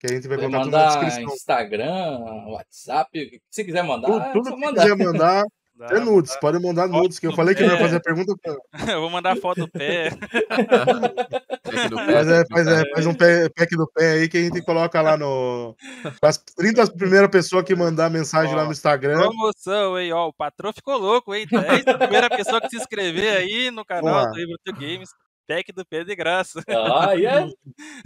Que a gente vai botar tudo na descrição. Instagram, WhatsApp, se quiser mandar. Tudo, é tudo que mandar. quiser mandar. Dá, é nudes, dá. pode mandar nudes, que eu falei que não ia fazer a pergunta. eu vou mandar foto do pé. faz, é, faz, é, faz um pack do pé aí que a gente coloca lá no. As 30 primeiras pessoas que mandar mensagem ó, lá no Instagram. Promoção, hein? Ó, o patrão ficou louco, hein? 10 primeira pessoa que se inscrever aí no canal do Livro Games pack do Pedro de graça. Ah, yeah.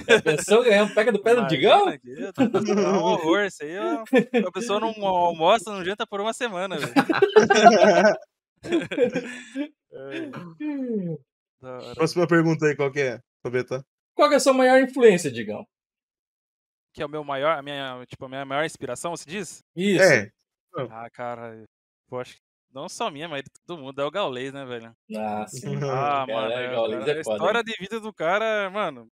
a é. pessoa ganhar um pack do Pedro de Gão? Tá é um horror, isso aí. A pessoa não almoça, não janta por uma semana, Próxima pergunta aí, qual que é, Qual Qual é a sua maior influência, Digão? Que é o meu maior, a minha, tipo, a minha maior inspiração, você diz? Isso. É. Ah, cara, eu acho que não só minha, mas todo mundo, é o Gaulês, né, velho? Ah, sim. Ah, mano, é, Gaulês é a é história de vida do cara, mano,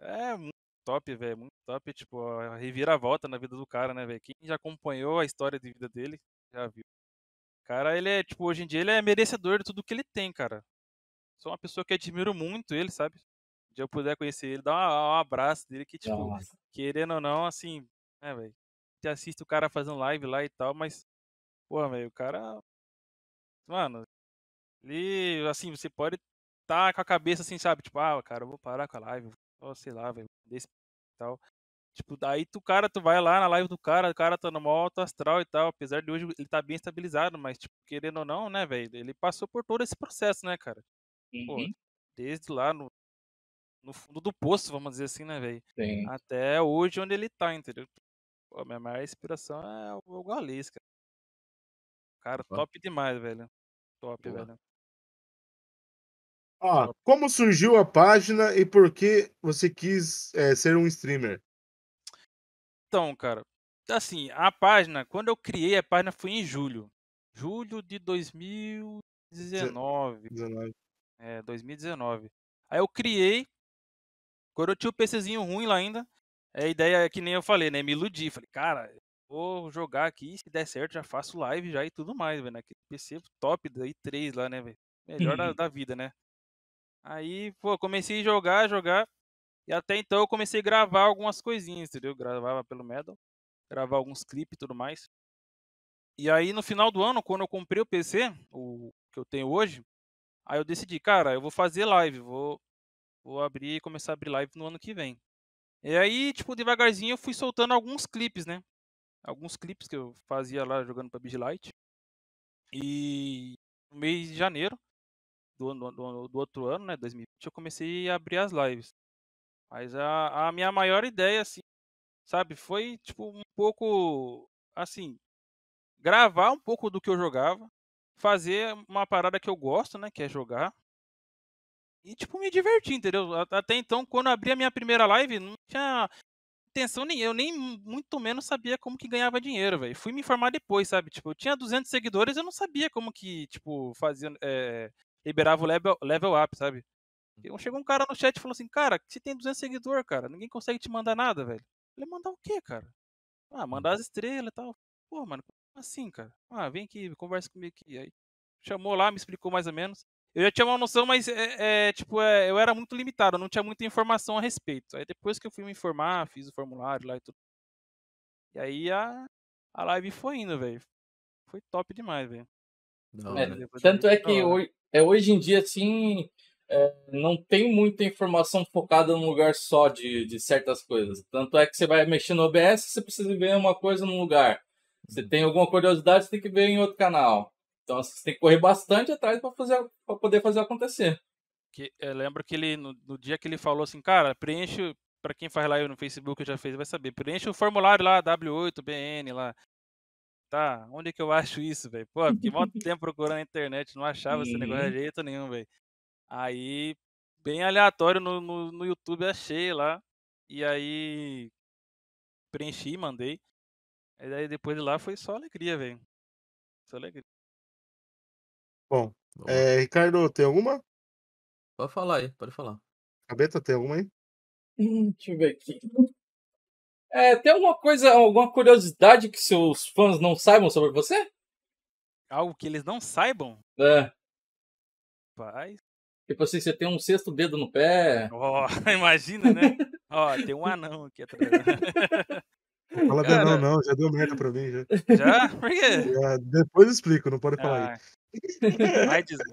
é muito top, velho, muito top, tipo, a reviravolta na vida do cara, né, velho? Quem já acompanhou a história de vida dele, já viu. Cara, ele é, tipo, hoje em dia ele é merecedor de tudo que ele tem, cara. Sou uma pessoa que admiro muito ele, sabe? Se eu puder conhecer ele, dá um, um abraço dele que, tipo, Nossa. querendo ou não, assim, né, velho? Você assiste o cara fazendo live lá e tal, mas, pô velho, o cara mano, ele, assim, você pode tá com a cabeça assim, sabe? Tipo, ah, cara, eu vou parar com a live, ou sei lá, velho, desse tal. Tipo, daí tu, cara, tu vai lá na live do cara, o cara tá no maior astral e tal, apesar de hoje ele tá bem estabilizado, mas, tipo, querendo ou não, né, velho, ele passou por todo esse processo, né, cara? Uhum. Pô, desde lá no, no fundo do poço, vamos dizer assim, né, velho? Até hoje onde ele tá, entendeu? Pô, minha maior inspiração é o é Gaules, cara. Cara, top demais, velho. Top, velho. Ó, como surgiu a página e por que você quis é, ser um streamer? Então, cara, assim, a página, quando eu criei a página foi em julho. Julho de 2019. 19. É, 2019. Aí eu criei. Quando eu tinha o PCzinho ruim lá ainda, é, a ideia é que nem eu falei, né? Me iludi. Falei, cara, Vou jogar aqui, se der certo, já faço live já e tudo mais, velho. Aquele PC top da i3 lá, né, velho? Melhor da, da, vida, né? Aí, pô, comecei a jogar, jogar. E até então eu comecei a gravar algumas coisinhas, entendeu? gravava pelo Metal, gravar alguns clipes e tudo mais. E aí, no final do ano, quando eu comprei o PC, o que eu tenho hoje, aí eu decidi, cara, eu vou fazer live, vou, vou abrir e começar a abrir live no ano que vem. E aí, tipo, devagarzinho eu fui soltando alguns clipes, né? alguns clipes que eu fazia lá jogando PUBG Lite. E no mês de janeiro do, do, do outro ano, né, 2020, eu comecei a abrir as lives. Mas a, a minha maior ideia, assim, sabe, foi tipo um pouco assim, gravar um pouco do que eu jogava, fazer uma parada que eu gosto, né, que é jogar. E tipo me divertir, entendeu? Até então, quando eu abri a minha primeira live, não tinha intenção nem eu nem muito menos sabia como que ganhava dinheiro, velho. Fui me informar depois, sabe? Tipo, eu tinha 200 seguidores, eu não sabia como que, tipo, fazia é, liberava o level, level up, sabe? Eu, uhum. chegou um cara no chat e falou assim: "Cara, você tem 200 seguidores, cara. Ninguém consegue te mandar nada, velho." Ele mandar o quê, cara? Ah, mandar as uhum. estrelas e tal. Pô, mano, assim, cara? Ah, vem aqui, conversa comigo aqui. Aí chamou lá, me explicou mais ou menos eu já tinha uma noção, mas é, é, tipo, é, eu era muito limitado, não tinha muita informação a respeito. Aí depois que eu fui me informar, fiz o formulário lá e tudo. E aí a, a live foi indo, velho. Foi top demais, velho. É, tanto é que hoje, é, hoje em dia, assim, é, não tem muita informação focada num lugar só de, de certas coisas. Tanto é que você vai mexer no OBS, você precisa ver uma coisa num lugar. Você uhum. tem alguma curiosidade, você tem que ver em outro canal. Então você tem que correr bastante atrás para fazer para poder fazer acontecer. Que, eu lembro que ele no, no dia que ele falou assim, cara, preenche para quem faz live no Facebook já fez, vai saber. Preenche o formulário lá W8BN lá. Tá, onde é que eu acho isso, velho? Pô, fiquei muito tempo procurando na internet, não achava esse negócio de jeito nenhum, velho. Aí, bem aleatório no, no, no YouTube, achei lá. E aí, preenchi mandei. E aí depois de lá foi só alegria, velho. Só alegria. Bom, é, Ricardo, tem alguma? Pode falar aí, pode falar. Cabeta, tem alguma aí? Hum, deixa eu ver aqui. É, tem alguma coisa, alguma curiosidade que seus fãs não saibam sobre você? Algo que eles não saibam? É. Paz. Tipo assim, você tem um sexto dedo no pé. Oh, imagina, né? Ó, oh, tem um anão aqui atrás. Fala cara... não, não, já deu merda pra mim. Já? Já? Por quê? Já, depois eu explico, não pode ah. falar aí. Dizer,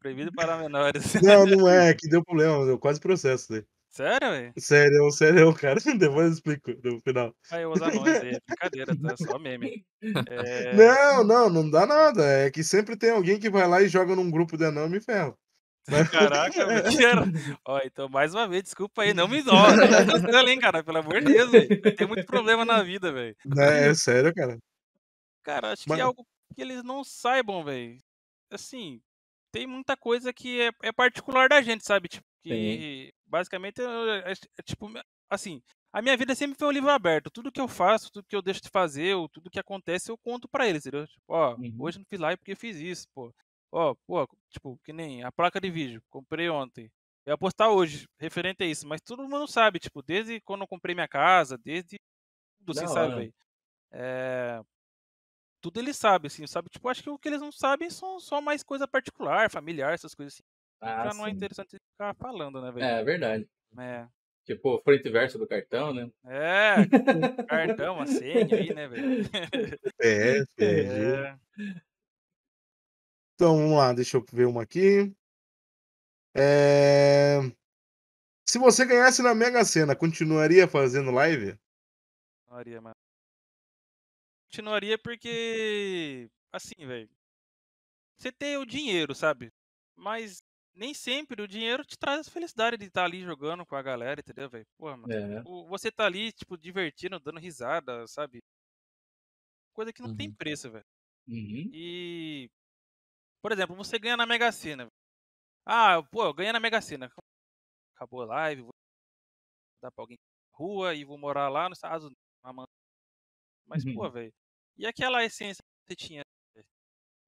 proibido para menores. Não, não é, é, que deu problema, deu quase processo daí. Sério, velho? Sério, sério, cara. Depois eu explico no final. Aí eu uso anões aí, é brincadeira, tá? É só meme. É... Não, não, não dá nada. É que sempre tem alguém que vai lá e joga num grupo de anão e me ferra. Né? Caraca, mentira. Ó, então, mais uma vez, desculpa aí, não me dó. Não cara, pelo amor de Deus, velho. Tem muito problema na vida, velho. É, é sério, cara. Cara, acho que é algo que eles não saibam, velho. Assim, tem muita coisa que é, é, particular da gente, sabe? Tipo, que Sim. basicamente é, é, tipo, assim, a minha vida sempre foi um livro aberto. Tudo que eu faço, tudo que eu deixo de fazer, ou tudo que acontece, eu conto para eles, entendeu? Tipo, ó, uhum. hoje não fiz live porque eu fiz isso, pô. Ó, pô, tipo, que nem a placa de vídeo, comprei ontem. Eu ia postar hoje, referente a isso, mas todo mundo sabe, tipo, desde quando eu comprei minha casa, desde tudo, assim, sabe? É... Tudo eles sabem, assim, sabe? Tipo, acho que o que eles não sabem são só mais coisa particular, familiar, essas coisas assim. Então ah, já sim. não é interessante ficar falando, né, velho? É, verdade. É. Tipo, frente e verso do cartão, né? É, tipo, cartão, a senha aí, né, velho? É, é. Então, vamos lá, deixa eu ver uma aqui. É... Se você ganhasse na Mega Sena, continuaria fazendo live? Continuaria, mano. Continuaria porque. Assim, velho. Você tem o dinheiro, sabe? Mas nem sempre o dinheiro te traz a felicidade de estar tá ali jogando com a galera, entendeu, velho? Porra, mano. É. Você tá ali, tipo, divertindo, dando risada, sabe? Coisa que não uhum. tem preço, velho. Uhum. E por exemplo, você ganha na Mega Sena. Ah, pô, eu ganhei na Mega Sena. Acabou a live, vou dar pra alguém na rua e vou morar lá nos Estados Unidos. Mas, uhum. pô, velho. E aquela essência que você tinha?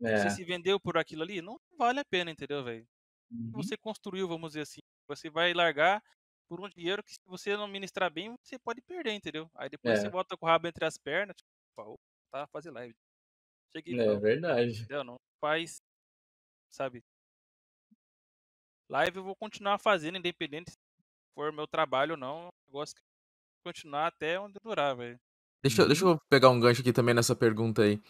É. Você se vendeu por aquilo ali? Não vale a pena, entendeu, velho? Uhum. Você construiu, vamos dizer assim. Você vai largar por um dinheiro que, se você não ministrar bem, você pode perder, entendeu? Aí depois é. você volta com o rabo entre as pernas, tipo, tá, fazer live. Cheguei, é verdade. Entendeu? Não faz sabe? Live eu vou continuar fazendo, independente se for meu trabalho ou não. Eu gosto de continuar até onde durar, velho. Deixa, deixa uhum. eu pegar um gancho aqui também nessa pergunta aí.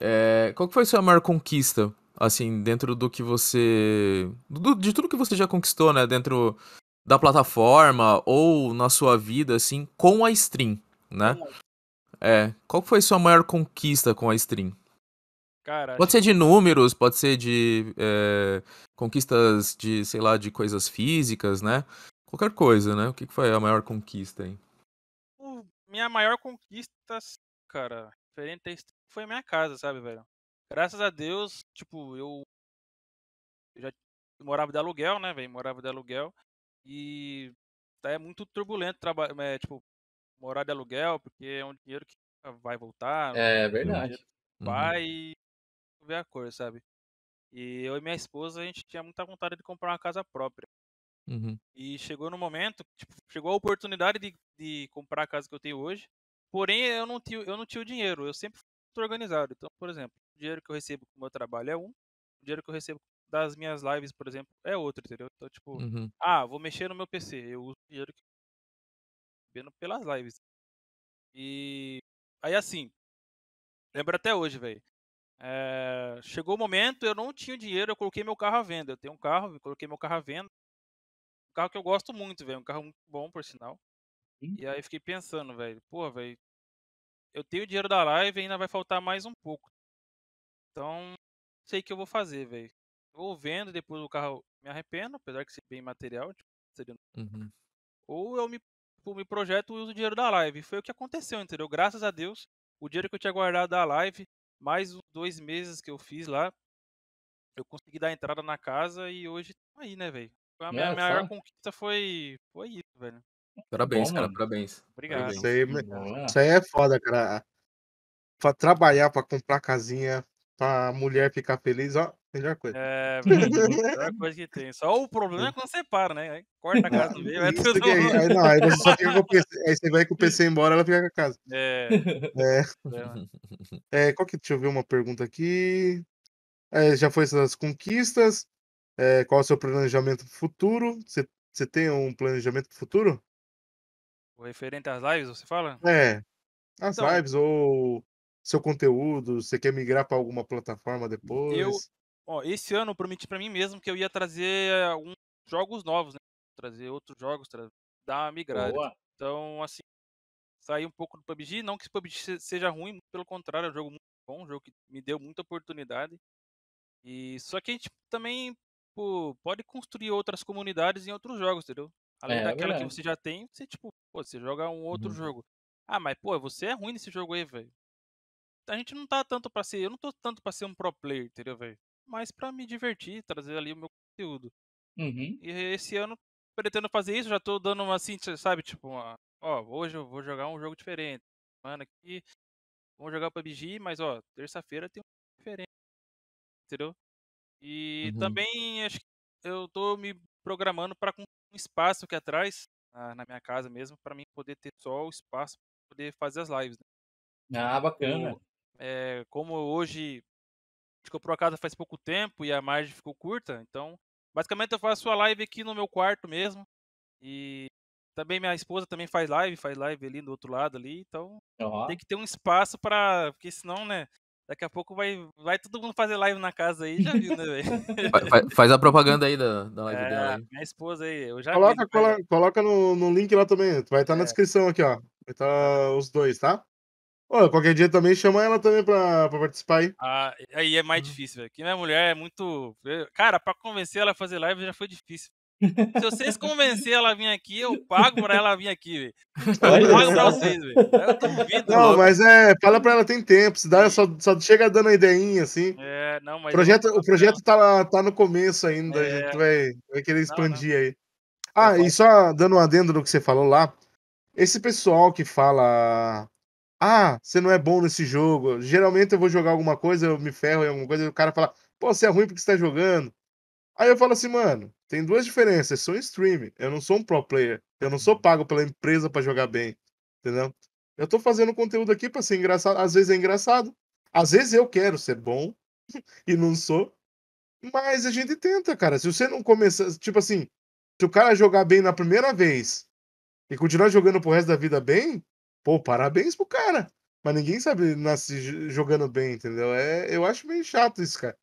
É, qual que foi a sua maior conquista, assim, dentro do que você... Do, de tudo que você já conquistou, né? Dentro da plataforma ou na sua vida, assim, com a stream, né? Uhum. É, qual foi a sua maior conquista com a stream? Cara, pode ser de números, pode ser de é, conquistas de, sei lá, de coisas físicas, né? Qualquer coisa, né? O que foi a maior conquista aí? O, minha maior conquista, cara, diferente foi a minha casa, sabe, velho? Graças a Deus, tipo, eu, eu já morava de aluguel, né, velho? Morava de aluguel. E tá, é muito turbulento trabalho, é, tipo, morar de aluguel, porque é um dinheiro que vai voltar. É, é verdade. Vai, uhum ver a cor, sabe? E eu e minha esposa, a gente tinha muita vontade de comprar uma casa própria. Uhum. E chegou no momento, tipo, chegou a oportunidade de, de comprar a casa que eu tenho hoje. Porém, eu não tinha, eu não tinha o dinheiro, eu sempre fui organizado. Então, por exemplo, o dinheiro que eu recebo com o meu trabalho é um, o dinheiro que eu recebo das minhas lives, por exemplo, é outro, entendeu? Então, tipo, uhum. ah, vou mexer no meu PC, eu uso o dinheiro que eu pelas lives. E aí assim, lembro até hoje, velho. É, chegou o momento, eu não tinha dinheiro, eu coloquei meu carro à venda. Eu tenho um carro, coloquei meu carro à venda. Um carro que eu gosto muito, velho. Um carro muito bom, por sinal. Sim. E aí uhum. fiquei pensando, velho, porra, velho. Eu tenho o dinheiro da live e ainda vai faltar mais um pouco. Então, sei o que eu vou fazer, velho. Ou vendo depois o carro me arrependo, apesar que ser bem material, tipo, seria... uhum. ou eu me, tipo, me projeto e uso o dinheiro da live. Foi o que aconteceu, entendeu? Graças a Deus, o dinheiro que eu tinha guardado da live mais os dois meses que eu fiz lá, eu consegui dar entrada na casa e hoje aí, né, velho? A minha é, maior conquista foi, foi isso, velho. Parabéns, Bom, cara, mano. parabéns. Obrigado. Isso, aí, é isso aí, é foda, cara. Pra trabalhar, pra comprar casinha, pra mulher ficar feliz, ó, melhor coisa. É, melhor coisa que tem. Só o problema é quando para, né? Aí corta a casa do meio, vai tudo. aí, é aí, não, aí você só fica com o PC. Aí você vai com o PC embora, ela fica com a casa. É. É. é. é qual que, deixa eu ver uma pergunta aqui. É, já foi essas conquistas. É, qual é o seu planejamento futuro? Você, você tem um planejamento futuro? O referente às lives, você fala? É. As então, lives ou seu conteúdo? Você quer migrar para alguma plataforma depois? Eu, ó, esse ano eu prometi para mim mesmo que eu ia trazer alguns jogos novos, né? Trazer outros jogos, tra... dar uma migrada. Boa. Então, assim, sair um pouco do PUBG. Não que o PUBG seja ruim, pelo contrário, é um jogo muito bom, um jogo que me deu muita oportunidade. E só que a gente também pô, pode construir outras comunidades em outros jogos, entendeu? Além é, daquela é que você já tem, você tipo, pô, você joga um outro uhum. jogo. Ah, mas pô, você é ruim nesse jogo aí, velho a gente não tá tanto para ser, eu não tô tanto para ser um pro player, entendeu, velho? Mas para me divertir, trazer ali o meu conteúdo. Uhum. E esse ano pretendo fazer isso, já tô dando uma assim, sabe, tipo, uma, ó, hoje eu vou jogar um jogo diferente. Mano, aqui vamos jogar PUBG, mas ó, terça-feira tem um diferente. Entendeu? E uhum. também acho que eu tô me programando para um espaço aqui atrás, na minha casa mesmo, para mim poder ter só o espaço pra poder fazer as lives. Né? Ah, bacana. É, como hoje a comprou a casa faz pouco tempo e a margem ficou curta, então basicamente eu faço a live aqui no meu quarto mesmo. E também minha esposa também faz live, faz live ali do outro lado ali, então uhum. tem que ter um espaço para, porque senão, né, daqui a pouco vai vai todo mundo fazer live na casa aí, já viu, né, velho? faz a propaganda aí da, da live é, dela. Aí. Minha esposa aí, eu já Coloca vi, coloca no, no link lá também, vai estar tá na é. descrição aqui, ó. Vai estar tá, tá os dois, tá? Olha, qualquer dia também chama ela também pra, pra participar aí. Ah, aí é mais difícil, velho. Que minha mulher é muito. Eh, cara, pra convencer ela a fazer live já foi difícil. Se vocês convencerem ela a vir aqui, eu pago pra ela vir aqui, velho. Eu pago pra vocês, velho. Não, logo. mas é, fala pra ela, tem tempo. Se dá, só, só chega dando a ideinha, assim. É, não, mas. Projeto, não, o projeto tá, lá, tá no começo ainda. É... A gente é. vai, vai querer expandir não, aí. Ah, e só dando um adendo no que você falou lá. Esse pessoal que fala ah, você não é bom nesse jogo. Geralmente eu vou jogar alguma coisa, eu me ferro em alguma coisa, e o cara fala, pô, você é ruim porque você tá jogando. Aí eu falo assim, mano, tem duas diferenças. Eu sou um streamer, eu não sou um pro player. Eu não sou pago pela empresa para jogar bem, entendeu? Eu tô fazendo conteúdo aqui para ser engraçado. Às vezes é engraçado. Às vezes eu quero ser bom e não sou. Mas a gente tenta, cara. Se você não começar, tipo assim, se o cara jogar bem na primeira vez e continuar jogando pro resto da vida bem, pô, parabéns pro cara. Mas ninguém sabe nasce jogando bem, entendeu? É, eu acho meio chato isso, cara.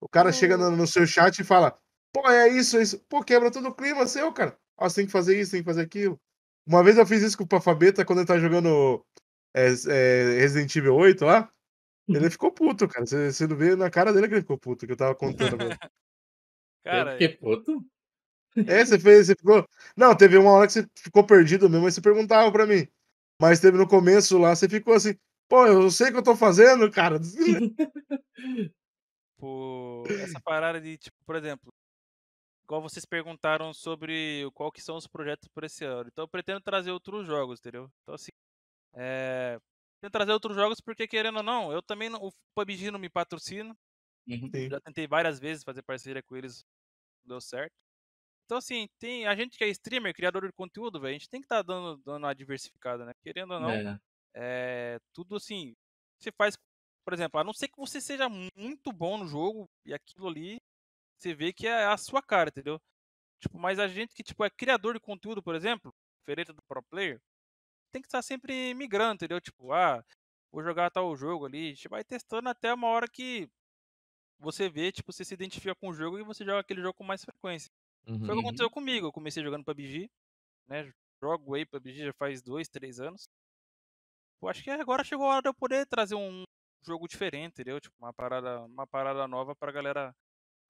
O cara chega é. no, no, seu chat e fala, pô, é isso, é isso. Pô, quebra todo o clima seu, cara. Ó, você tem que fazer isso, tem que fazer aquilo. Uma vez eu fiz isso com o Pafabeta quando ele tá jogando é, é, Resident Evil 8 lá. Ele uhum. ficou puto, cara. Você, não vê na cara dele que ele ficou puto, que eu tava contando. cara, que puto? É, você fez, você ficou. Não, teve uma hora que você ficou perdido mesmo e você perguntava pra mim. Mas teve no começo lá, você ficou assim, pô, eu sei o que eu tô fazendo, cara. Tipo, essa parada de, tipo, por exemplo, igual vocês perguntaram sobre qual que são os projetos para esse ano. Então eu pretendo trazer outros jogos, entendeu? Então assim, é... Pretendo trazer outros jogos porque, querendo ou não, eu também, não... o PUBG não me patrocina. Uhum. Já tentei várias vezes fazer parceria com eles, não deu certo. Então, assim, tem, a gente que é streamer, criador de conteúdo, velho, a gente tem que estar tá dando, dando uma diversificada, né? Querendo ou não, é. é. tudo assim, você faz, por exemplo, a não ser que você seja muito bom no jogo e aquilo ali, você vê que é a sua cara, entendeu? Tipo, mas a gente que tipo, é criador de conteúdo, por exemplo, diferente do pro player, tem que estar tá sempre migrando, entendeu? Tipo, ah, vou jogar tal jogo ali. A gente vai testando até uma hora que você vê, tipo, você se identifica com o jogo e você joga aquele jogo com mais frequência. Uhum. Foi o que uhum. aconteceu comigo. Eu comecei jogando PUBG, né? Jogo aí PUBG já faz dois, três anos. Eu acho que agora chegou a hora de eu poder trazer um jogo diferente, entendeu? Tipo, uma parada, uma parada nova pra galera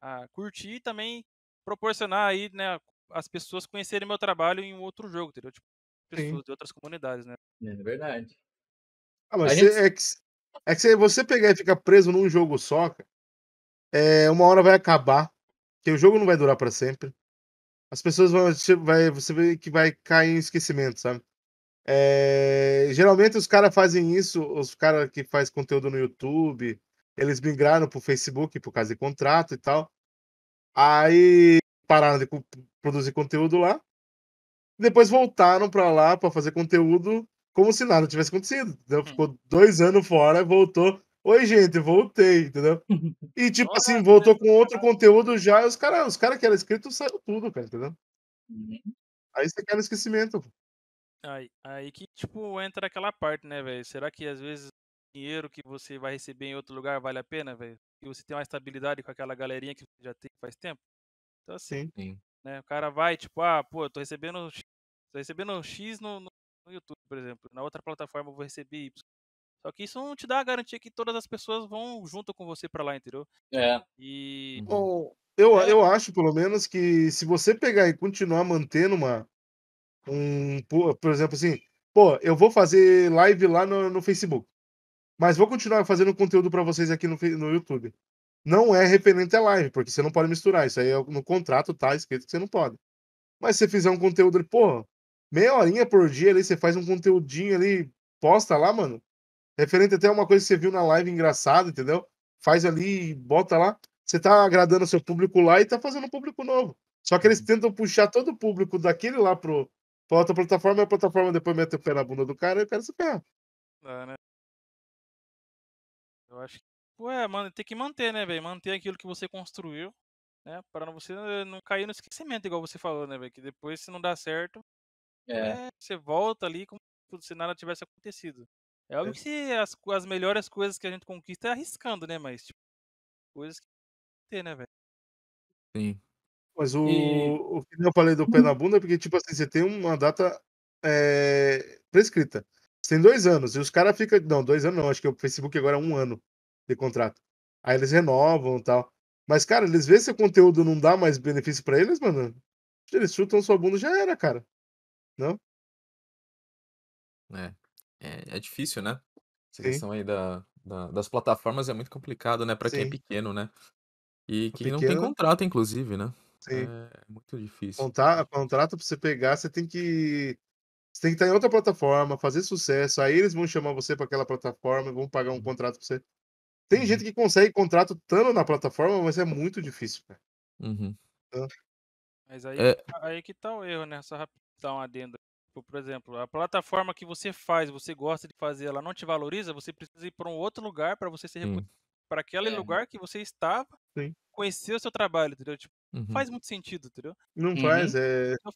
a ah, curtir e também proporcionar aí, né, as pessoas conhecerem meu trabalho em um outro jogo, entendeu? Tipo, pessoas Sim. de outras comunidades, né? É verdade. Ah, mas gente... é, que, é que se você pegar e ficar preso num jogo só, é, uma hora vai acabar o jogo não vai durar para sempre. As pessoas vão. Vai, você vê que vai cair em esquecimento, sabe? É, geralmente os caras fazem isso, os caras que faz conteúdo no YouTube, eles migraram pro Facebook por causa de contrato e tal. Aí pararam de produzir conteúdo lá. Depois voltaram para lá para fazer conteúdo como se nada tivesse acontecido. Então, ficou dois anos fora, voltou. Oi, gente, voltei, entendeu? E, tipo assim, Nossa, assim, voltou com outro conteúdo já. Os caras os cara que era escrito saiu tudo, cara, entendeu? Uhum. Aí você quer esquecimento. Aí, aí que, tipo, entra aquela parte, né, velho? Será que às vezes o dinheiro que você vai receber em outro lugar vale a pena, velho? E você tem uma estabilidade com aquela galerinha que já tem faz tempo? Então, assim, Sim. Né, o cara vai, tipo, ah, pô, eu tô recebendo, tô recebendo X no, no, no YouTube, por exemplo. Na outra plataforma eu vou receber Y. Só que isso não te dá a garantia que todas as pessoas vão junto com você para lá, entendeu? É. E. Bom, uhum. eu, é. eu acho, pelo menos, que se você pegar e continuar mantendo uma. Um, por exemplo, assim, pô, eu vou fazer live lá no, no Facebook. Mas vou continuar fazendo conteúdo para vocês aqui no, no YouTube. Não é referente à live, porque você não pode misturar. Isso aí é, no contrato tá escrito que você não pode. Mas se você fizer um conteúdo ali, porra, meia horinha por dia ali, você faz um conteúdinho ali, posta lá, mano Referente até a uma coisa que você viu na live engraçada, entendeu? Faz ali, bota lá. Você tá agradando seu público lá e tá fazendo um público novo. Só que eles uhum. tentam puxar todo o público daquele lá pro, pra outra plataforma e a plataforma depois mete o pé na bunda do cara e o cara se ferra. Dá, é, né? Eu acho que. Ué, mano, tem que manter, né, velho? Manter aquilo que você construiu, né? Pra você eh, não cair no esquecimento, igual você falou, né, velho? Que depois, se não dá certo, é. é você volta ali como se nada tivesse acontecido. É óbvio é. que as, as melhores coisas que a gente conquista é arriscando, né? Mas, tipo, coisas que tem, né, velho? Sim. Mas o, e... o que eu falei do pé uhum. na bunda é porque, tipo assim, você tem uma data é, prescrita. Você tem dois anos, e os caras ficam. Não, dois anos não, acho que o Facebook agora é um ano de contrato. Aí eles renovam e tal. Mas, cara, eles veem se o conteúdo não dá mais benefício para eles, mano. Eles chutam sua bunda já era, cara. Não? É. É, é difícil, né? Essa Sim. questão aí da, da, das plataformas é muito complicado, né? Pra quem é pequeno, né? E quem pequeno... não tem contrato, inclusive, né? Sim. É, é muito difícil. Contar, contrato pra você pegar, você tem que. Você tem que estar em outra plataforma, fazer sucesso. Aí eles vão chamar você para aquela plataforma e vão pagar um uhum. contrato pra você. Tem uhum. gente que consegue contrato estando na plataforma, mas é muito difícil, cara. Uhum. Então... Mas aí, é... Tá, aí que tá o erro, né? Só rapidão adendo Tipo, por exemplo, a plataforma que você faz, você gosta de fazer, ela não te valoriza, você precisa ir para um outro lugar para você ser reconhecido. Hum. Para aquele é. lugar que você estava, Sim. conhecer o seu trabalho, entendeu? Tipo, uhum. faz muito sentido, entendeu? Não uhum. faz, é. Então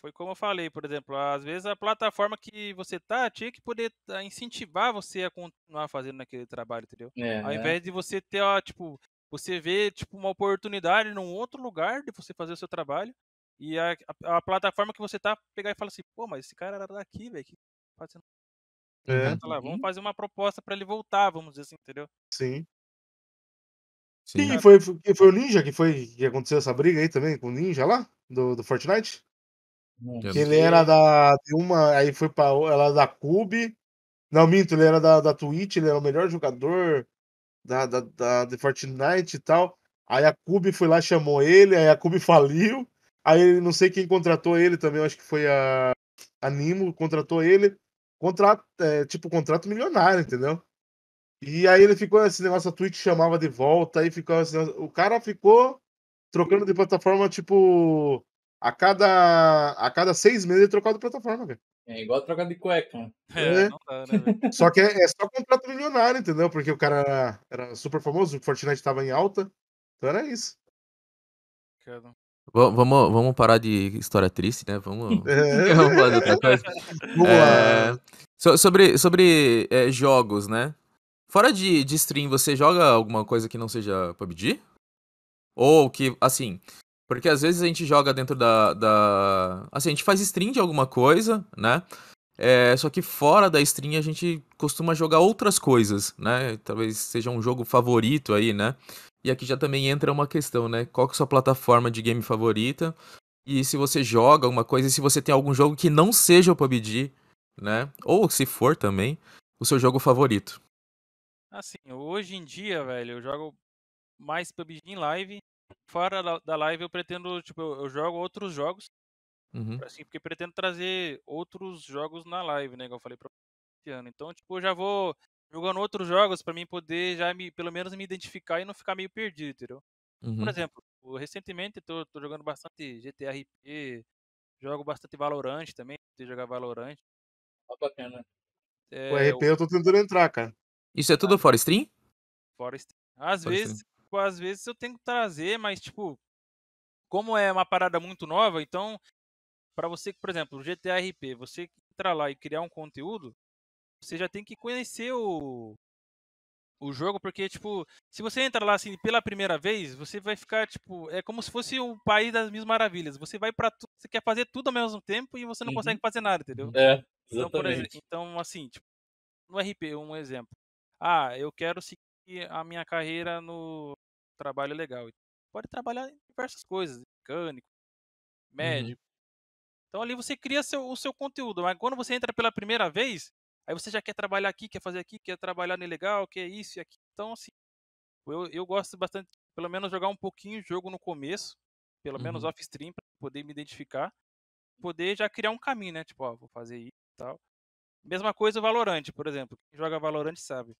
Foi como eu falei, por exemplo, às vezes a plataforma que você tá tinha que poder ah, incentivar você a continuar fazendo aquele trabalho, entendeu? É, Ao é. invés de você ter, ó, tipo, você ver tipo uma oportunidade num outro lugar de você fazer o seu trabalho e a, a, a plataforma que você tá, pegar e falar assim, pô, mas esse cara era daqui, velho. Que... É. Tá lá, vamos uhum. fazer uma proposta para ele voltar, vamos dizer assim, entendeu? Sim. Sim, Sim foi, foi, foi, o Ninja que foi que aconteceu essa briga aí também com o Ninja lá, do, do Fortnite? Que ele era da. De uma, aí foi pra. Ela é da Cube. Não, minto, ele era da, da Twitch, ele era o melhor jogador da, da, da, de Fortnite e tal. Aí a Cube foi lá chamou ele, aí a Cube faliu. Aí não sei quem contratou ele também, acho que foi a, a Nimo, contratou ele. Contrato, é, tipo, contrato milionário, entendeu? E aí ele ficou esse negócio, a Twitch chamava de volta, aí ficou o cara ficou trocando de plataforma, tipo, a cada, a cada seis meses ele trocava de plataforma, velho. É igual trocar de cueca. Né? É, é. Dá, né, só que é, é, só contrato milionário, entendeu? Porque o cara era, super famoso, o Fortnite estava em alta. Então era isso. Cara vamos, vamos parar de história triste, né? Vamos, é. vamos outra coisa. É, so, sobre sobre é, jogos, né? Fora de, de stream, você joga alguma coisa que não seja PUBG? Ou que, assim. Porque às vezes a gente joga dentro da. da... Assim, a gente faz stream de alguma coisa, né? É, só que fora da stream a gente costuma jogar outras coisas, né? Talvez seja um jogo favorito aí, né? E aqui já também entra uma questão, né? Qual que é a sua plataforma de game favorita? E se você joga alguma coisa, e se você tem algum jogo que não seja o PUBG, né? Ou se for também, o seu jogo favorito. Assim, hoje em dia, velho, eu jogo mais PUBG em live. Fora da live, eu pretendo, tipo, eu jogo outros jogos. Uhum. Assim, porque pretendo trazer outros jogos na live, né? Que eu falei pra esse ano. Então, tipo, eu já vou jogando outros jogos para mim poder já me, pelo menos me identificar e não ficar meio perdido, entendeu? Uhum. Por exemplo, recentemente tô, tô jogando bastante GTRP, jogo bastante Valorant também, tentei jogar Valorant. Ah, bacana. É, o RP eu... eu tô tentando entrar, cara. Isso é tudo ah, fora stream? Fora stream. Às vezes, stream. Tipo, às vezes eu tenho que trazer, mas tipo, como é uma parada muito nova, então para você, por exemplo, GTRP, você entrar lá e criar um conteúdo, você já tem que conhecer o, o jogo, porque, tipo, se você entrar lá assim pela primeira vez, você vai ficar, tipo, é como se fosse o país das mil maravilhas. Você vai para tudo, você quer fazer tudo ao mesmo tempo e você não uhum. consegue fazer nada, entendeu? É, então, exatamente. Então, então, assim, tipo, no RP, um exemplo. Ah, eu quero seguir a minha carreira no trabalho legal. Pode trabalhar em diversas coisas, mecânico, uhum. médico. Uhum. Então ali você cria seu, o seu conteúdo, mas quando você entra pela primeira vez, Aí você já quer trabalhar aqui, quer fazer aqui, quer trabalhar no ilegal, quer isso e aqui. Então, assim, eu, eu gosto bastante, pelo menos, jogar um pouquinho o jogo no começo, pelo uhum. menos off-stream, pra poder me identificar, poder já criar um caminho, né? Tipo, ó, vou fazer isso e tal. Mesma coisa o Valorant, por exemplo. Quem joga Valorant sabe.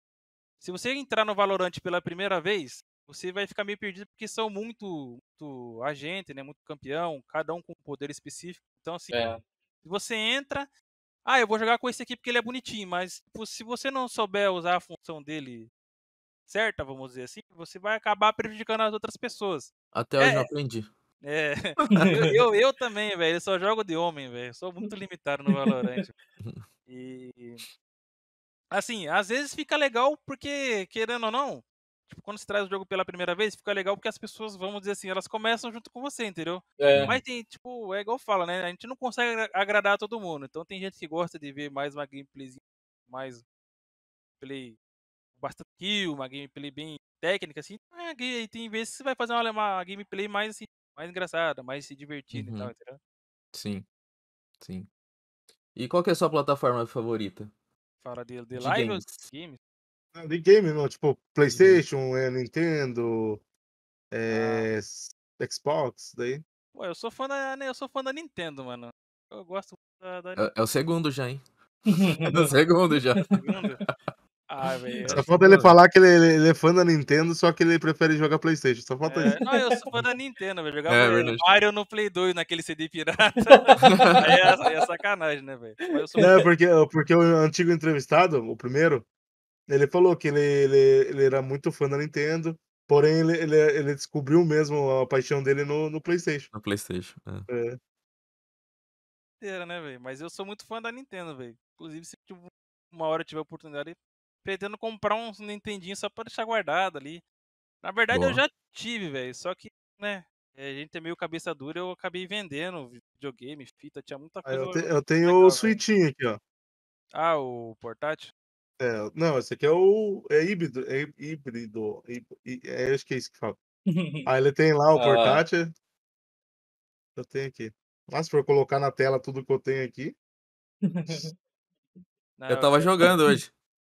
Se você entrar no Valorant pela primeira vez, você vai ficar meio perdido porque são muito, muito agente, né? Muito campeão, cada um com um poder específico. Então, assim, é. você entra, ah, eu vou jogar com esse aqui porque ele é bonitinho, mas tipo, se você não souber usar a função dele certa, vamos dizer assim, você vai acabar prejudicando as outras pessoas. Até hoje é, eu aprendi. É, eu, eu, eu também, velho, eu só jogo de homem, velho, sou muito limitado no Valorant. e, assim, às vezes fica legal porque, querendo ou não, Tipo, quando você traz o jogo pela primeira vez, fica legal porque as pessoas, vamos dizer assim, elas começam junto com você, entendeu? É. Mas tem, tipo, é igual fala, né? A gente não consegue agradar todo mundo. Então tem gente que gosta de ver mais uma gameplay, mais play bastante kill, uma gameplay bem técnica, assim. É e tem vezes que você vai fazer uma, gameplay mais, assim, mais engraçada, mais se divertida uhum. e tal, entendeu? Sim. Sim. E qual que é a sua plataforma favorita? Fala de, de, de live games. games? Ah, de game, não, tipo, uhum. Playstation, é, Nintendo, é, ah. Eh, Xbox, daí. Pô, eu sou fã da. Né, eu sou fã da Nintendo, mano. Eu gosto da, da é, é, o segundo já, hein? é o segundo já. Ah, véio, só é falta ele falar que ele, ele, é fã da Nintendo, só que ele prefere jogar Playstation. Só falta é, isso. Não, eu sou fã da Nintendo, velho. jogar. é, Mario no Play 2 naquele CD pirata. aí, é, aí, é, sacanagem, né, velho? Sou... É, porque, porque o antigo entrevistado, o primeiro, ele falou que ele, ele, ele era muito fã da Nintendo, porém ele, ele, ele descobriu mesmo a paixão dele no, no PlayStation. No PlayStation, é. é. Era, né, velho? Mas eu sou muito fã da Nintendo, velho. Inclusive, se tipo, uma hora eu tiver oportunidade, pretendo comprar um Nintendinho só pra deixar guardado ali. Na verdade, Boa. eu já tive, velho. Só que, né, é, a gente é meio cabeça dura, eu acabei vendendo videogame, fita, tinha muita coisa. Ah, eu, te, eu tenho legal, o Switchinho aqui, ó. Ah, o portátil? É, não, esse aqui é o. É híbrido. É híbrido. É, acho que é isso que fala. Aí ah, ele tem lá o ah. portátil. Eu tenho aqui. Mas se for colocar na tela tudo que eu tenho aqui. Não, eu tava eu... jogando hoje.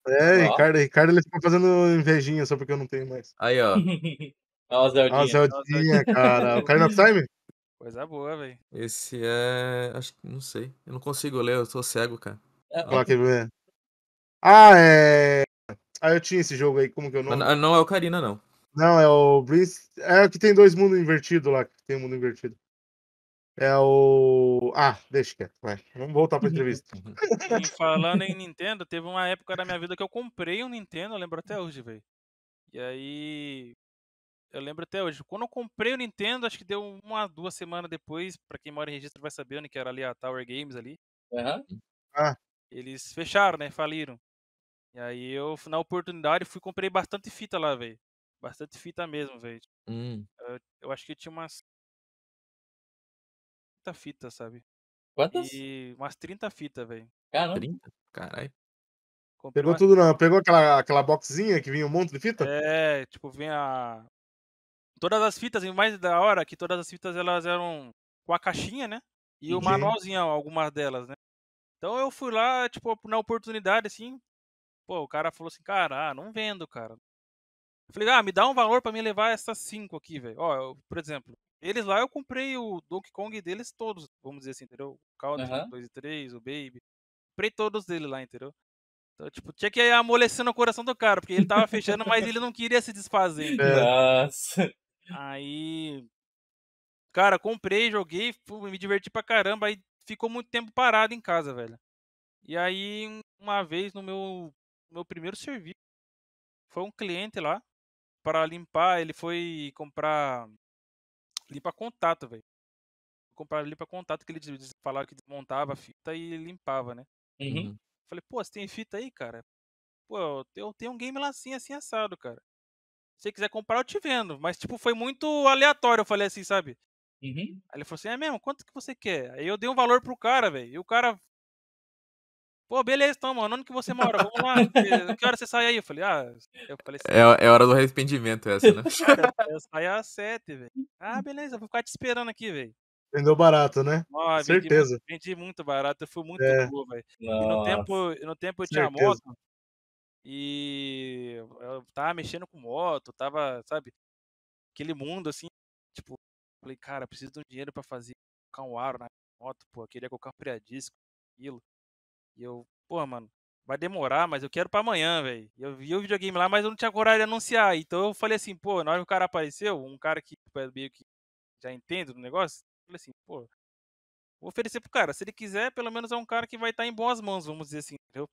É, ó. Ricardo, Ricardo ele fazendo invejinha só porque eu não tenho mais. Aí, ó. o Zeldinha. o Zeldinha, cara. o Carina Time? Coisa boa, velho. Esse é. Acho que. Não sei. Eu não consigo ler, eu tô cego, cara. É, ó, ah, é. Ah, eu tinha esse jogo aí, como que eu não. Não, não é o Karina, não. Não, é o Breeze. É o que tem dois mundos invertidos lá, que tem um mundo invertido. É o. Ah, deixa quieto, vai. Vamos voltar pra entrevista. Uhum. E falando em Nintendo, teve uma época da minha vida que eu comprei um Nintendo, eu lembro até hoje, velho. E aí. Eu lembro até hoje. Quando eu comprei o Nintendo, acho que deu uma, duas semanas depois. Pra quem mora em registro vai saber, né? Que era ali a Tower Games ali. Uhum. Ah. Eles fecharam, né? Faliram. E aí eu, na oportunidade, fui comprei bastante fita lá, velho. Bastante fita mesmo, velho. Hum. Eu, eu, acho que tinha umas 30 fitas, sabe? Quantas? E umas 30 fitas, velho. Caramba. 30? Caralho. Comprei Pegou tudo não? Pegou aquela, aquela boxinha que vinha um monte de fita? É, tipo, vinha. Todas as fitas, e mais da hora é que todas as fitas elas eram com a caixinha, né? E o manualzinho, algumas delas, né? Então eu fui lá, tipo, na oportunidade, assim, Pô, o cara falou assim, cara, ah, não vendo, cara. Eu falei, ah, me dá um valor para me levar essas cinco aqui, velho. Ó, eu, por exemplo, eles lá eu comprei o Donkey Kong deles todos, vamos dizer assim, entendeu? O Caldas uhum. 2 e 3, o Baby. Comprei todos dele lá, entendeu? Então, tipo, tinha que ir amolecendo o coração do cara, porque ele tava fechando, mas ele não queria se desfazer. Entendeu? Nossa. Aí. Cara, comprei, joguei, me diverti pra caramba. Aí ficou muito tempo parado em casa, velho. E aí, uma vez no meu meu primeiro serviço. Foi um cliente lá para limpar, ele foi comprar limpa contato, velho. Comprar limpa contato que ele falava que desmontava a fita e limpava, né? Uhum. Falei, pô, você tem fita aí, cara? Pô, eu tenho um game lá assim, assim assado, cara. Se você quiser comprar, eu te vendo. Mas, tipo, foi muito aleatório, eu falei assim, sabe? Uhum. Aí ele falou assim: é mesmo, quanto que você quer? Aí eu dei um valor pro cara, velho. E o cara Pô, beleza, então, mano. Onde que você mora? Vamos lá. Que hora você sai aí? Eu falei, ah, eu falei assim, é, é hora do arrependimento essa, né? eu saí às sete, velho. Ah, hum. beleza, vou ficar te esperando aqui, velho. Vendeu barato, né? Certeza. Vendi, muito barato, eu fui muito é. velho. No tempo, no tempo eu tinha moto e eu tava mexendo com moto, tava, sabe, aquele mundo assim, tipo, falei, cara, preciso de um dinheiro para fazer colocar um aro na moto, pô, queria colocar um freadisco, aquilo. E eu, pô, mano, vai demorar, mas eu quero para amanhã, velho. Eu vi o videogame lá, mas eu não tinha coragem de anunciar. Então eu falei assim, pô, na hora que o cara apareceu, um cara que tipo, é meio que já entende do negócio, eu falei assim, pô, vou oferecer pro cara. Se ele quiser, pelo menos é um cara que vai estar tá em boas mãos, vamos dizer assim, entendeu?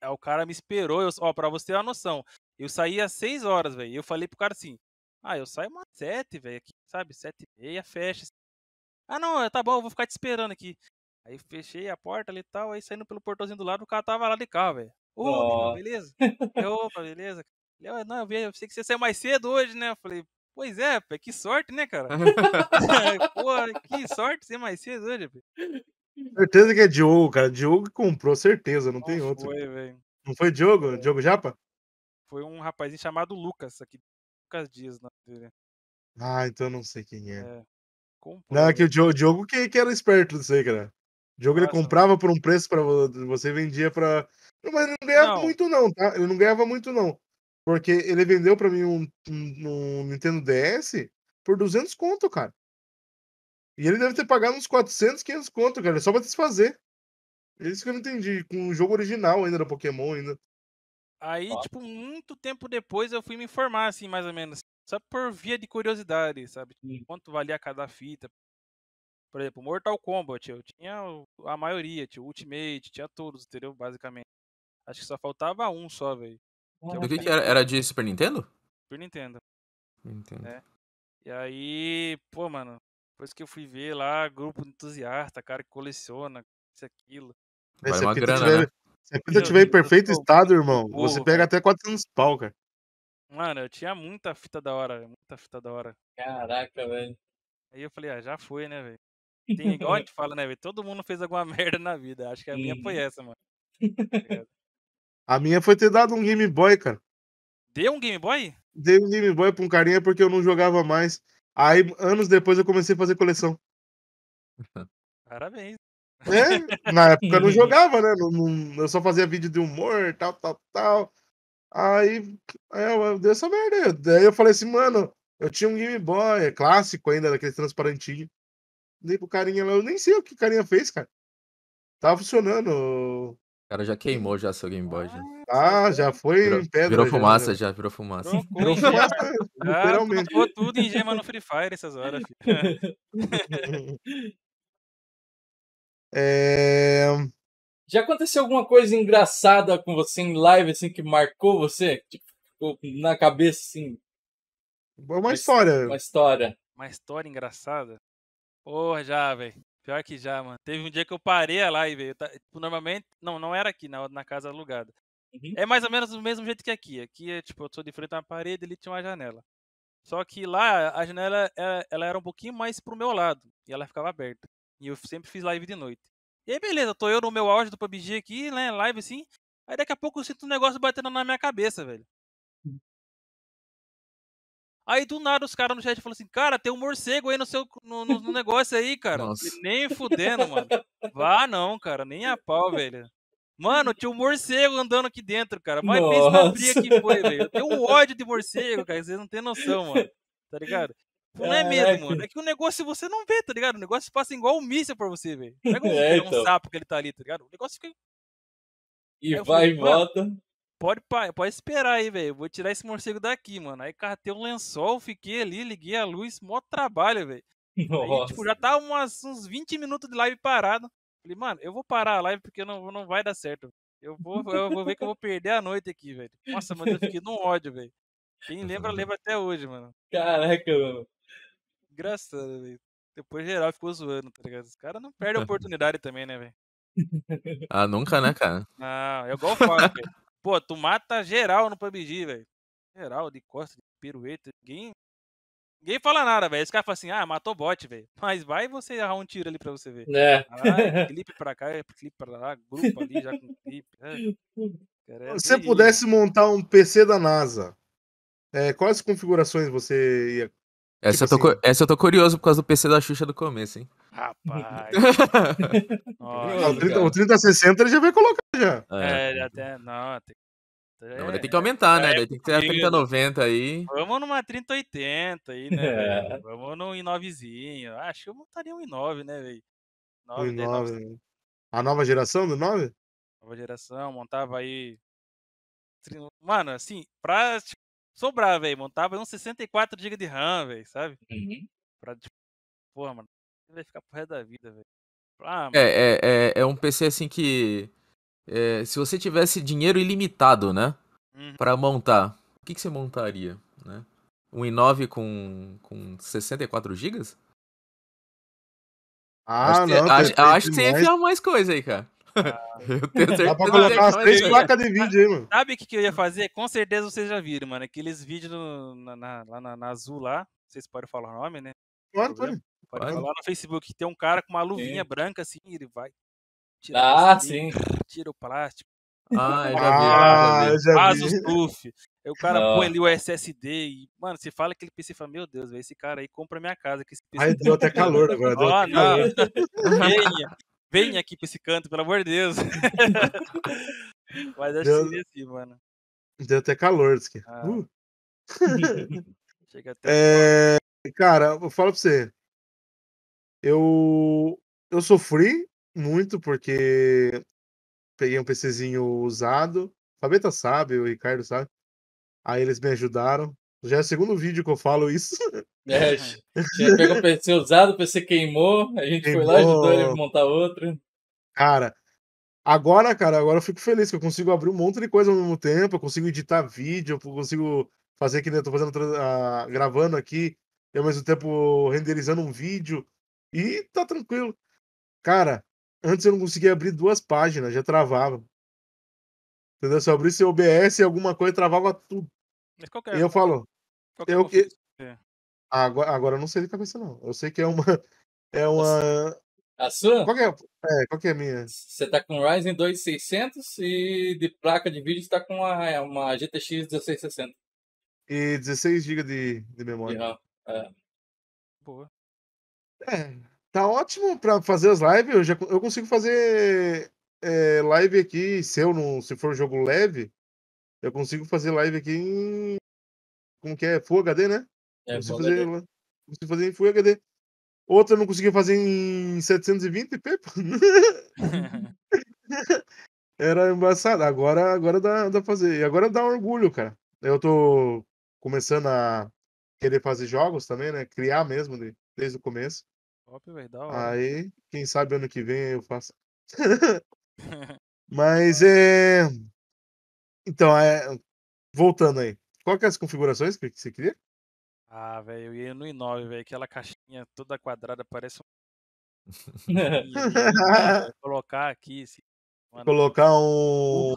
Aí o cara me esperou, eu, ó, pra você ter uma noção, eu saí às 6 horas, velho. Eu falei pro cara assim, ah, eu saio umas 7, velho, aqui, sabe? 7 e meia, fecha. Assim. Ah, não, tá bom, eu vou ficar te esperando aqui. Aí fechei a porta ali e tal, aí saindo pelo portãozinho do lado, o cara tava lá de carro, velho. Ô, oh. beleza? eu, opa, beleza? Ele, não, eu vi, eu pensei que você saiu mais cedo hoje, né? Eu falei, pois é, pê, que sorte, né, cara? Pô, que sorte ser mais cedo hoje, velho. Certeza que é Diogo, cara. Diogo comprou, certeza, não, não tem foi, outro. Não foi Diogo? É. Diogo Japa? Foi um rapazinho chamado Lucas, aqui. Lucas Dias, na dele. Ah, então eu não sei quem é. é. Comprou, não, é que o Diogo, Diogo que, que era esperto disso aí, cara. O jogo ele comprava por um preço para você vendia para mas ele não ganhava não. muito não, tá? Ele não ganhava muito não. Porque ele vendeu para mim um, um, um, Nintendo DS por 200 conto, cara. E ele deve ter pagado uns 400, 500 conto, cara, só pra desfazer. É isso que eu não entendi, com o jogo original ainda da Pokémon ainda. Aí, tipo, muito tempo depois eu fui me informar, assim, mais ou menos. Só por via de curiosidade, sabe? Quanto valia cada fita, por exemplo, Mortal Kombat, eu tinha a maioria, tinha Ultimate, tinha todos, entendeu? Basicamente. Acho que só faltava um só, velho. Do é que, que, era? Era de Super Nintendo? Super Nintendo. Nintendo. É. E aí, pô, mano, depois que eu fui ver lá, grupo entusiasta, cara que coleciona, isso aquilo. Vai se uma grana, tiver, né? Se a fita tiver em perfeito estado, irmão, porra, você pega até 400 pau, cara. Mano, eu tinha muita fita da hora, muita fita da hora. Caraca, velho. Aí eu falei, ah, já foi, né, velho? Tem, igual a gente fala, né, Todo mundo fez alguma merda na vida. Acho que a Sim. minha foi essa, mano. Tá a minha foi ter dado um Game Boy, cara. Deu um Game Boy? Dei um Game Boy pra um carinha porque eu não jogava mais. Aí, anos depois, eu comecei a fazer coleção. Parabéns. É, na época eu não jogava, né? eu só fazia vídeo de humor, tal, tal, tal. Aí, aí eu, dei essa merda. Daí eu falei assim, mano, eu tinha um Game Boy, é clássico ainda, daquele transparentinho dei pro carinha lá. Eu nem sei o que o carinha fez, cara. Tava tá funcionando. O cara já queimou já seu Game Boy. Já. Ah, já foi virou, em pedra. Virou fumaça, já, já virou fumaça. virou fumaça, ah, literalmente. Trocou tudo em gema no Free Fire essas horas. é... Já aconteceu alguma coisa engraçada com você em live, assim, que marcou você? Tipo, na cabeça, assim. Uma história. Uma história. Uma história engraçada? Porra, já, velho. Pior que já, mano. Teve um dia que eu parei a live, velho. tipo, normalmente. Não, não era aqui, na, na casa alugada. Uhum. É mais ou menos do mesmo jeito que aqui. Aqui, é, tipo, eu tô de frente a uma parede ele tinha uma janela. Só que lá, a janela ela, ela era um pouquinho mais pro meu lado. E ela ficava aberta. E eu sempre fiz live de noite. E aí, beleza, tô eu no meu auge do PUBG aqui, né? Live assim. Aí daqui a pouco eu sinto um negócio batendo na minha cabeça, velho. Aí do nada os caras no chat falam assim, cara, tem um morcego aí no seu no, no, no negócio aí, cara. Nem fudendo, mano. Vá não, cara, nem a pau, velho. Mano, tinha um morcego andando aqui dentro, cara. Mas pensa na briga que foi, velho. Tem um ódio de morcego, cara. Vocês não tem noção, mano. Tá ligado? Não é, mesmo, mano. É que o negócio você não vê, tá ligado? O negócio passa igual um míssil pra você, velho. Pega um, é, então. um sapo que ele tá ali, tá ligado? O negócio fica. E vai e volta pode, pode esperar aí, velho. Vou tirar esse morcego daqui, mano. Aí cartei um lençol, fiquei ali, liguei a luz, mó trabalho, velho. Tipo, já tá umas, uns 20 minutos de live parado. Falei, mano, eu vou parar a live porque não, não vai dar certo. Eu vou, eu vou ver que eu vou perder a noite aqui, velho. Nossa, mano, eu fiquei num ódio, velho. Quem lembra, uhum. lembra até hoje, mano. Caraca, mano. Engraçado, velho. Depois geral ficou zoando, tá ligado? Os caras não perdem a uhum. oportunidade também, né, velho? Ah, nunca, né, cara? ah é igual o velho. Pô, tu mata geral no PUBG, velho. Geral, de costa, de pirueta, ninguém. Ninguém fala nada, velho. Esse cara fala assim, ah, matou bot, velho. Mas vai você errar um tiro ali pra você ver. É. Ah, clipe pra cá, clipe pra lá, grupo ali já com clipe. É. Cara, é Se você pudesse montar um PC da NASA, é, quais configurações você ia essa, tipo eu tô, assim... essa eu tô curioso por causa do PC da Xuxa do começo, hein? Rapaz. Nossa, o, 30, o 3060 ele já vai colocar já. É, já é, tem. Não, é tem é. não, tem que aumentar, é, né? É, tem que ter a 3090 aí. Vamos numa 3080 aí, né? É. Vamos num i9zinho. Ah, acho que eu montaria um i9, né, velho? um i9, né? A nova geração do 9? Nova geração, montava aí. Mano, assim, pra sobrar, velho. Montava uns 64 GB de RAM, velho, sabe? Uhum. Pra, tipo, porra, mano, vai ficar pro resto da vida, velho. Ah, é, é, é, é, um PC assim que. É, se você tivesse dinheiro ilimitado, né? Uhum. Pra montar, o que, que você montaria, né? Um i9 com, com 64 GB? Ah, acho não. Que, acho, acho que você ia enfiar mais coisa aí, cara. eu tenho certeza. Dá pra colocar umas três é placas de vídeo aí, mano. Sabe o que, que eu ia fazer? Com certeza vocês já viram, mano. Aqueles vídeos na, na, lá na, na, Azul lá. vocês podem falar o nome, né? Claro, pode. Pode falar no Facebook. Tem um cara com uma luvinha sim. branca assim, ele vai. ah, sim. Tira o plástico. Ah, eu já vi. Ah, já vi. Faz O cara Não. põe ali o SSD e, mano, você fala aquele PC e fala, meu Deus, véio, esse cara aí compra minha casa. Que esse PC aí deu até calor agora. ah, não. Vem aqui pra esse canto, pelo amor de Deus. Mas acho que seria assim, mano. Deu até calor, Ah. Uh. Chega até. É... Cara, eu falo pra você. Eu. Eu sofri muito porque peguei um PCzinho usado. Fabeta sabe, o Ricardo sabe. Aí eles me ajudaram. Já é o segundo vídeo que eu falo isso. É, já pegou o PC usado, o PC queimou, a gente queimou. foi lá e ajudou ele a montar outro. Cara, agora, cara, agora eu fico feliz que eu consigo abrir um monte de coisa ao mesmo tempo, eu consigo editar vídeo, eu consigo fazer que eu tô fazendo, uh, gravando aqui, e ao mesmo tempo renderizando um vídeo, e tá tranquilo. Cara, antes eu não conseguia abrir duas páginas, já travava. Entendeu? Se eu abrisse o OBS, alguma coisa travava tudo. Mas qualquer, é e eu falo, qualquer é eu, que Agora, agora eu não sei de cabeça, não. Eu sei que é uma. É uma. A sua? Qual é, é, qual é a minha? Você tá com Ryzen 2600 e de placa de vídeo está com uma, é uma GTX 1660. E 16 GB de, de memória. é. Boa. É, tá ótimo para fazer as lives. Eu, já, eu consigo fazer é, live aqui, se, eu não, se for um jogo leve, eu consigo fazer live aqui em. Como que é? Full HD, né? É, você é fazer, você fazer em Full HD. Outra eu não conseguia fazer em 720p. Era embaçado. Agora, agora dá, dá fazer. E agora dá um orgulho, cara. Eu tô começando a querer fazer jogos também, né? Criar mesmo de, desde o começo. Top, velho, Aí, quem sabe ano que vem eu faço. Mas é. Então, é... voltando aí. Qual que é as configurações que você queria? Ah, velho, eu ia no i9, velho, aquela caixinha toda quadrada, parece um. colocar aqui. Assim, Colocar um.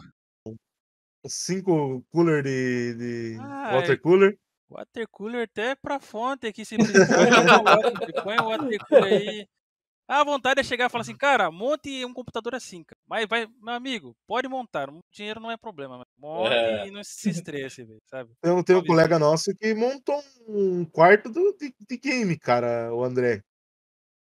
Cinco cooler de, de ah, water é. cooler. Water cooler até é pra fonte aqui, se precisar. põe o water cooler aí. A vontade é chegar e falar assim, cara, monte um computador assim, cara. Mas vai, meu amigo, pode montar. Dinheiro não é problema, Morre é. e não se estresse, velho, sabe? Então, tem um colega nosso que montou um quarto do, de, de game, cara, o André.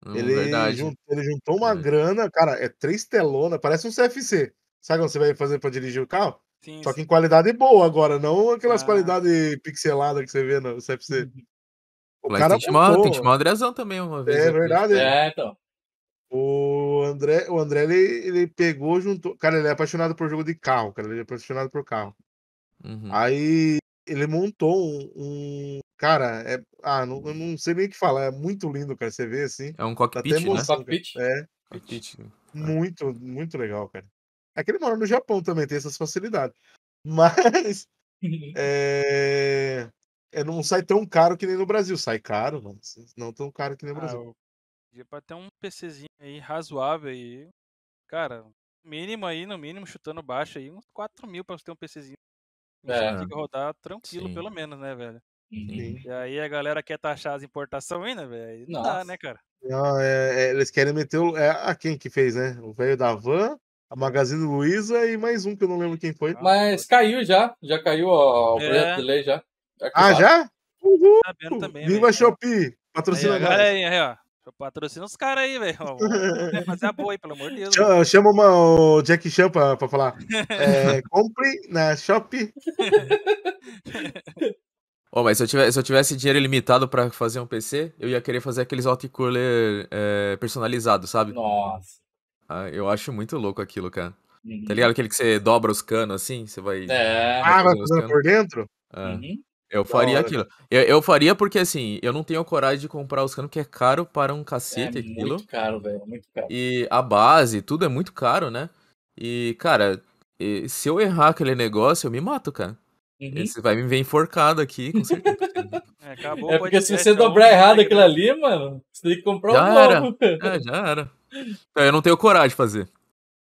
Hum, ele, verdade. ele juntou uma É. grana, cara, é três telona, parece um CFC. Sabe quando você vai fazer pra dirigir o carro? Sim, Só que em qualidade boa agora, não aquelas Ah. qualidades pixeladas que você vê no CFC. O Mas cara tem que, chamar, tem o Andrezão também uma vez. É verdade, É, então. O André, o André ele, ele pegou, juntou. Cara, ele é apaixonado por jogo de carro, cara. Ele é apaixonado por carro. Uhum. Aí ele montou um. um cara, é, ah, não, não sei nem o que falar. É muito lindo, cara. Você vê assim. É um cockpit, tá emoção, né? Cockpit. É. Cockpit. Muito, muito legal, cara. É que ele mora no Japão também, tem essas facilidades. Mas. é... é, não sai tão caro que nem no Brasil. Sai caro, mano. Não tão caro que nem no ah, Brasil. Dia pra ter um PCzinho aí razoável aí. Cara, mínimo aí, no mínimo, chutando baixo aí, uns 4 mil pra você ter um PCzinho. É. Tem que rodar tranquilo, Sim. pelo menos, né, velho? Uhum. E aí a galera quer taxar as importações ainda, velho? Não Nossa. dá, né, cara? Não, é, é, eles querem meter o, é, a ah, quem que fez, né? O velho da van, a Magazine Luiza e mais um que eu não lembro quem foi. Ah, Mas caiu já, já caiu ó, o é. projeto de lei já. já ah, já? Uhul! Tá também, né, Viva né? Shopee! Patrocina aí, galera. Aí, aí, ó. Então, patrocina os caras aí, velho. Fazer a boa aí, pelo amor de Deus. Chama uma, o Jack Chan pra, pra falar. É, compre na Shop. oh, mas se eu, tivesse, se eu tivesse dinheiro ilimitado pra fazer um PC, eu ia querer fazer aqueles autocooler é, personalizados, sabe? Nossa. Ah, eu acho muito louco aquilo, cara. Tá uhum. Tá ligado? Aquele que você dobra os canos assim, você vai. É. Ah, vai fazendo por dentro? Ah. Uhum. Eu faria aquilo. Eu, eu, faria porque, assim, eu não tenho coragem de comprar os canos, que é caro para um é cacete é, aquilo. Muito caro, velho, é muito caro. E a base, tudo é muito caro, né? E, cara, se eu errar aquele negócio, eu me mato, cara. Uhum. Você vai me ver enforcado aqui, com certeza. é, acabou, é porque se você dobrar errado aquilo ali, mano, você tem que comprar já um novo. É, já era. Então, eu não tenho coragem de fazer.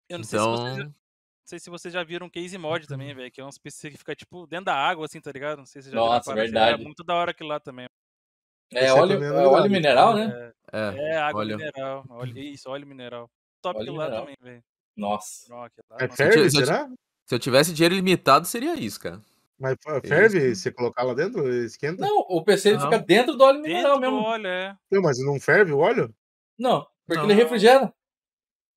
Eu não então... sei se então sei se vocês já viram Case Mod também, uhum. velho, que é um PC que fica, tipo, dentro da água, assim, tá ligado? Não sei se vocês já Nossa, viram. Assim, é verdade. É muito da hora aquilo lá também. É, é, é óleo, é né? óleo mineral, né? É, é, é água óleo. mineral. Óleo, isso, óleo mineral. Top óleo lá mineral. também, velho. Nossa. É ferve, se eu, será? Se eu tivesse dinheiro ilimitado, seria isso, cara. Mas ferve, você colocar lá dentro, esquenta? Não, o PC não. fica dentro do óleo dentro mineral mesmo. Do óleo, é. Não, mas não ferve o óleo? Não, porque não. ele refrigera.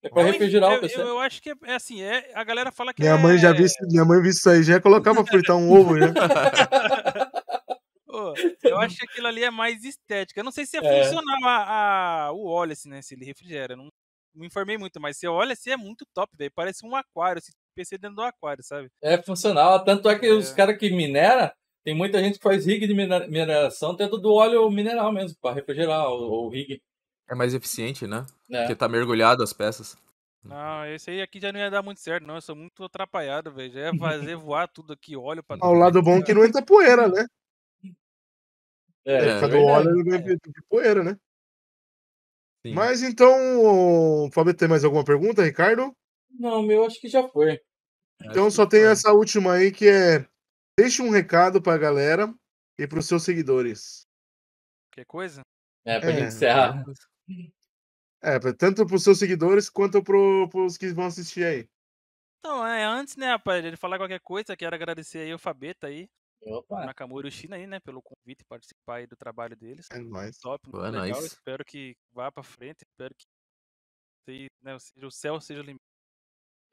É pra refrigerar o pessoal. Eu, eu, acho que é, é assim, é, a galera fala que minha é... Mãe já viu, é minha mãe viu isso aí, já ia colocar pra fritar um ovo, né? eu acho que aquilo ali é mais estética. Eu não sei se é, é. funcional a, a, o óleo, assim, né? Se ele refrigera. Não, não informei muito, mas se olha assim, é muito top, velho. Parece um aquário, esse assim, PC dentro do aquário, sabe? É funcional. Tanto é que é. os caras que minera, tem muita gente que faz rig de mineração dentro do óleo mineral mesmo, para refrigerar o, o rig. É mais eficiente, né? É. Porque tá mergulhado as peças. Não, esse aí aqui já não ia dar muito certo, não. Eu sou muito atrapalhado, velho. Já ia fazer voar tudo aqui, óleo pra. Ao lado bom é que não entra poeira, né? É, é, é do óleo é. de poeira, né? Sim. Mas então, Fabio, tem mais alguma pergunta, Ricardo? Não, meu, acho que já foi. Então acho só tem foi. essa última aí que é: deixa um recado pra galera e pros seus seguidores. Que coisa? É, pra é. gente encerrar. Uhum. É, tanto para os seus seguidores quanto para os que vão assistir aí. Então, é, antes, né, rapaz, ele falar qualquer coisa, quero agradecer aí o Fabeta aí. Opa. Nakamura China aí, né, pelo convite e participar aí do trabalho deles. É nóis. Top, muito Boa, legal. Nice. Espero que vá para frente, espero que né, o céu seja limpo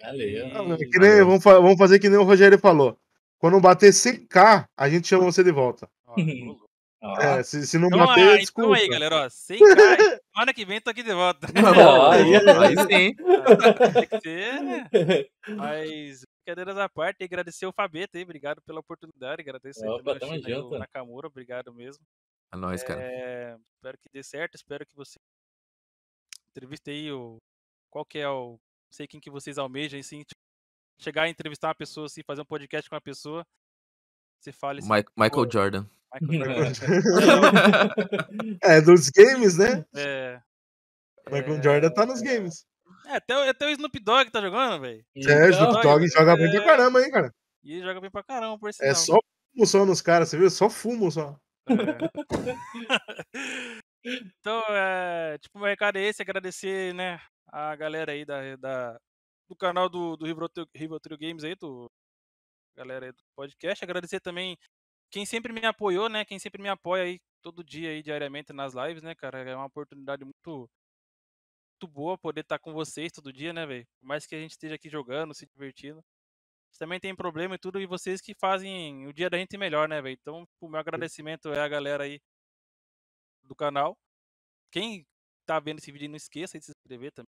Valeu. É que nem, Valeu. Vamos, vamos, fazer que nem o Rogério falou. Quando bater 100k, a gente chama você de volta. Ó, é, se, se, não então, bater, ah, então desculpa. Então aí, galera, ó, 100k Semana que vem tô aqui de volta. aí, sim. Né? Mas, brincadeiras à parte, agradecer o Fabeto aí, obrigado pela oportunidade, agradecer Opa, tá China, o Nakamura, obrigado mesmo. É nóis, cara. Eh, espero que dê certo, espero que você entreviste aí o... Qual que é o... Não sei quem que vocês almejam, assim, chegar a entrevistar uma pessoa, assim, fazer um podcast com uma pessoa, você fala assim... Michael Jordan. Uhum. É, é, dos games, né? É. Michael é... Jordan tá nos games. É, até, o, até o Snoop Dogg tá jogando, velho. É, o Snoop Dogg é. joga bem pra caramba, hein, cara. E ele joga bem pra caramba, por é, sinal. É só fumo só nos caras, você viu? Só fumo só. É. então, é, tipo, o recado é esse, agradecer, né, a galera aí da, da do canal do, do Rivotril Games aí, do galera aí do podcast. Agradecer também quem sempre me apoiou, né? Quem sempre me apoia aí todo dia aí diariamente nas lives, né, cara? É uma oportunidade muito muito boa poder estar tá com vocês todo dia, né, velho? Por mais que a gente esteja aqui jogando, se divertindo. Também tem problema e tudo, e vocês que fazem o dia da gente melhor, né, velho? Então, o meu agradecimento é a galera aí do canal. Quem tá vendo esse vídeo, não esqueça de se inscrever também.